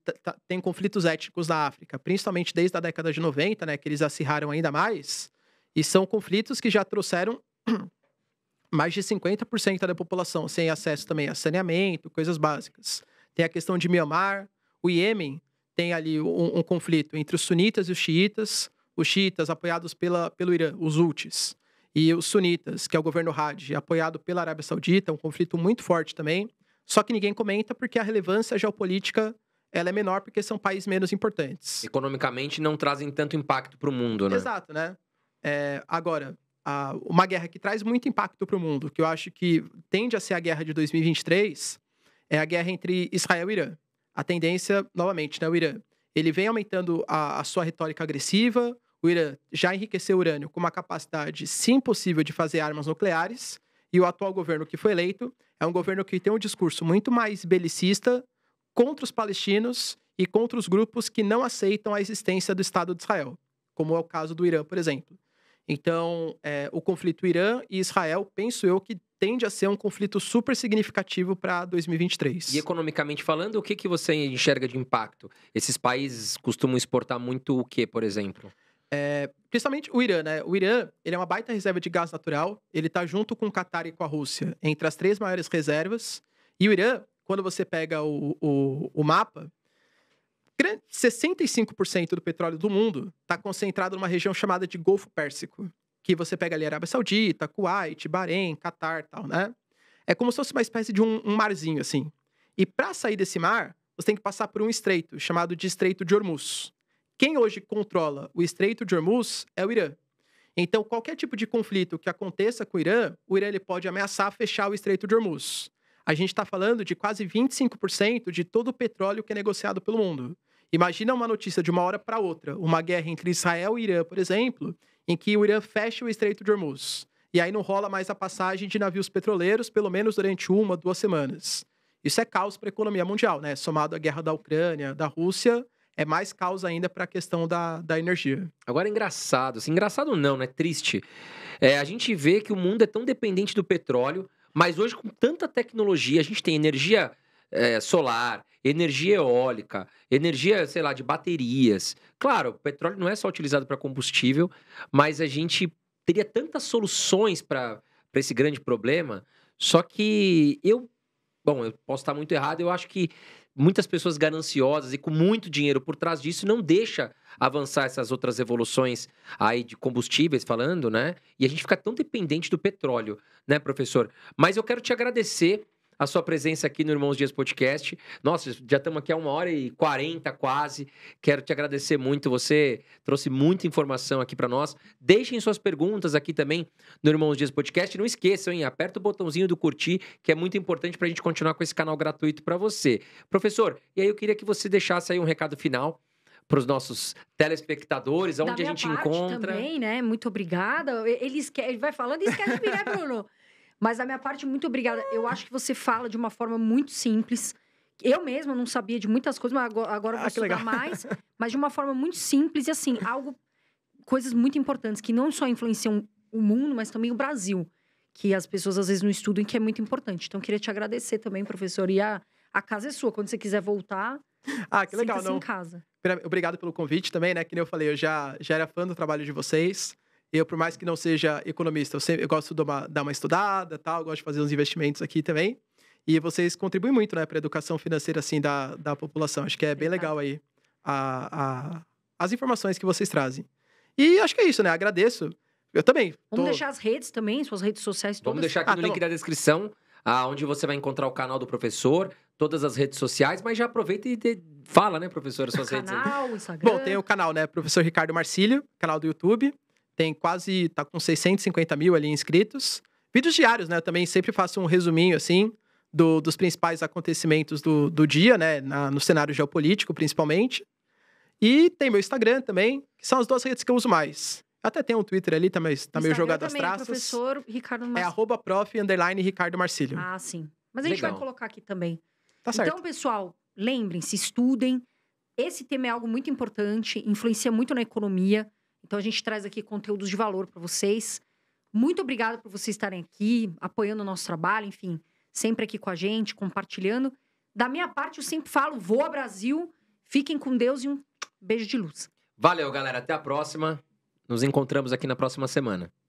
tem conflitos étnicos na África, principalmente desde a década de 90, né, que eles acirraram ainda mais, e são conflitos que já trouxeram mais de 50% da população sem acesso também a saneamento, coisas básicas. Tem a questão de Mianmar, o Iêmen tem ali um, um conflito entre os sunitas e os xiitas, os xiitas apoiados pela, pelo Irã, os ultis e os sunitas, que é o governo Hadi, apoiado pela Arábia Saudita, um conflito muito forte também. Só que ninguém comenta porque a relevância geopolítica ela é menor porque são países menos importantes. Economicamente não trazem tanto impacto para o mundo, né? Exato, né? É, agora, a, uma guerra que traz muito impacto para o mundo, que eu acho que tende a ser a guerra de 2023, é a guerra entre Israel e Irã. A tendência, novamente, né, o Irã. Ele vem aumentando a, a sua retórica agressiva, o Irã já enriqueceu urânio com uma capacidade, sim, possível de fazer armas nucleares, e o atual governo que foi eleito é um governo que tem um discurso muito mais belicista contra os palestinos e contra os grupos que não aceitam a existência do Estado de Israel, como é o caso do Irã, por exemplo. Então, é, o conflito Irã e Israel, penso eu, que tende a ser um conflito super significativo para 2023. E economicamente falando, o que, que você enxerga de impacto? Esses países costumam exportar muito o quê, por exemplo? É, principalmente o Irã, né? O Irã, ele é uma baita reserva de gás natural, ele está junto com o Catar e com a Rússia, entre as três maiores reservas. E o Irã, quando você pega o, o, o mapa, 65% do petróleo do mundo está concentrado numa região chamada de Golfo Pérsico, que você pega ali Arábia Saudita, Kuwait, Bahrein, Catar tal, né? É como se fosse uma espécie de um, um marzinho, assim. E para sair desse mar, você tem que passar por um estreito, chamado de Estreito de Hormuz. Quem hoje controla o Estreito de Hormuz é o Irã. Então, qualquer tipo de conflito que aconteça com o Irã, o Irã ele pode ameaçar fechar o Estreito de Hormuz. A gente está falando de quase 25% de todo o petróleo que é negociado pelo mundo. Imagina uma notícia de uma hora para outra, uma guerra entre Israel e Irã, por exemplo, em que o Irã fecha o Estreito de Hormuz. E aí não rola mais a passagem de navios petroleiros, pelo menos durante uma, duas semanas. Isso é caos para a economia mundial, né? Somado à guerra da Ucrânia, da Rússia, é mais causa ainda para a questão da, da energia. Agora, engraçado, assim, engraçado não, né? Triste. É, a gente vê que o mundo é tão dependente do petróleo, mas hoje, com tanta tecnologia, a gente tem energia é, solar, energia eólica, energia, sei lá, de baterias. Claro, o petróleo não é só utilizado para combustível, mas a gente teria tantas soluções para esse grande problema. Só que eu, bom, eu posso estar muito errado, eu acho que muitas pessoas gananciosas e com muito dinheiro por trás disso não deixa avançar essas outras evoluções aí de combustíveis falando, né? E a gente fica tão dependente do petróleo, né, professor? Mas eu quero te agradecer a sua presença aqui no Irmãos Dias Podcast. Nossa, já estamos aqui há uma hora e quarenta quase. Quero te agradecer muito. Você trouxe muita informação aqui para nós. Deixem suas perguntas aqui também no Irmãos Dias Podcast. Não esqueçam, hein? Aperta o botãozinho do curtir, que é muito importante para a gente continuar com esse canal gratuito para você. Professor, e aí eu queria que você deixasse aí um recado final para os nossos telespectadores, onde a gente encontra. Também, né? Muito obrigada. Ele, esquece, ele vai falando e esquece de né, Bruno? Mas da minha parte, muito obrigada. Eu acho que você fala de uma forma muito simples. Eu mesma não sabia de muitas coisas, mas agora, agora eu ah, vou estudar mais. Mas de uma forma muito simples e assim, algo. Coisas muito importantes que não só influenciam o mundo, mas também o Brasil. Que as pessoas às vezes não estudam e que é muito importante. Então, queria te agradecer também, professor. E a, a casa é sua. Quando você quiser voltar. Ah, que legal, não. em casa. Obrigado pelo convite também, né? Que nem eu falei, eu já, já era fã do trabalho de vocês. Eu, por mais que não seja economista, eu, sempre, eu gosto de uma, dar uma estudada, tal, gosto de fazer uns investimentos aqui também. E vocês contribuem muito, né, para a educação financeira, assim, da, da população. Acho que é bem legal aí a, a, as informações que vocês trazem. E acho que é isso, né? Agradeço. Eu também. Vamos deixar as redes também, suas redes sociais todas. Vamos deixar aqui ah, no tá link então da descrição, ah, onde você vai encontrar o canal do professor, todas as redes sociais, mas já aproveita e fala, né, professor, suas o redes. Canal, Instagram. Bom, tem o canal, né, professor Ricardo Marcílio, canal do YouTube tem quase, tá com 650 mil ali inscritos. Vídeos diários, né? Eu também sempre faço um resuminho, assim, do, dos principais acontecimentos do, do dia, né? Na, no cenário geopolítico, principalmente. E tem meu Instagram também, que são as duas redes que eu uso mais. Até tem um Twitter ali, tá, mas tá meio jogado às traças. professor Ricardo Marcílio. É arroba prof, underline Ricardo Marcílio. Ah, sim. Mas a gente Legal. vai colocar aqui também. Tá certo. Então, pessoal, lembrem-se, estudem. Esse tema é algo muito importante, influencia muito na economia. Então a gente traz aqui conteúdos de valor para vocês. Muito obrigado por vocês estarem aqui, apoiando o nosso trabalho, enfim, sempre aqui com a gente, compartilhando. Da minha parte, eu sempre falo: vou ao Brasil, fiquem com Deus e um beijo de luz. Valeu, galera. Até a próxima. Nos encontramos aqui na próxima semana.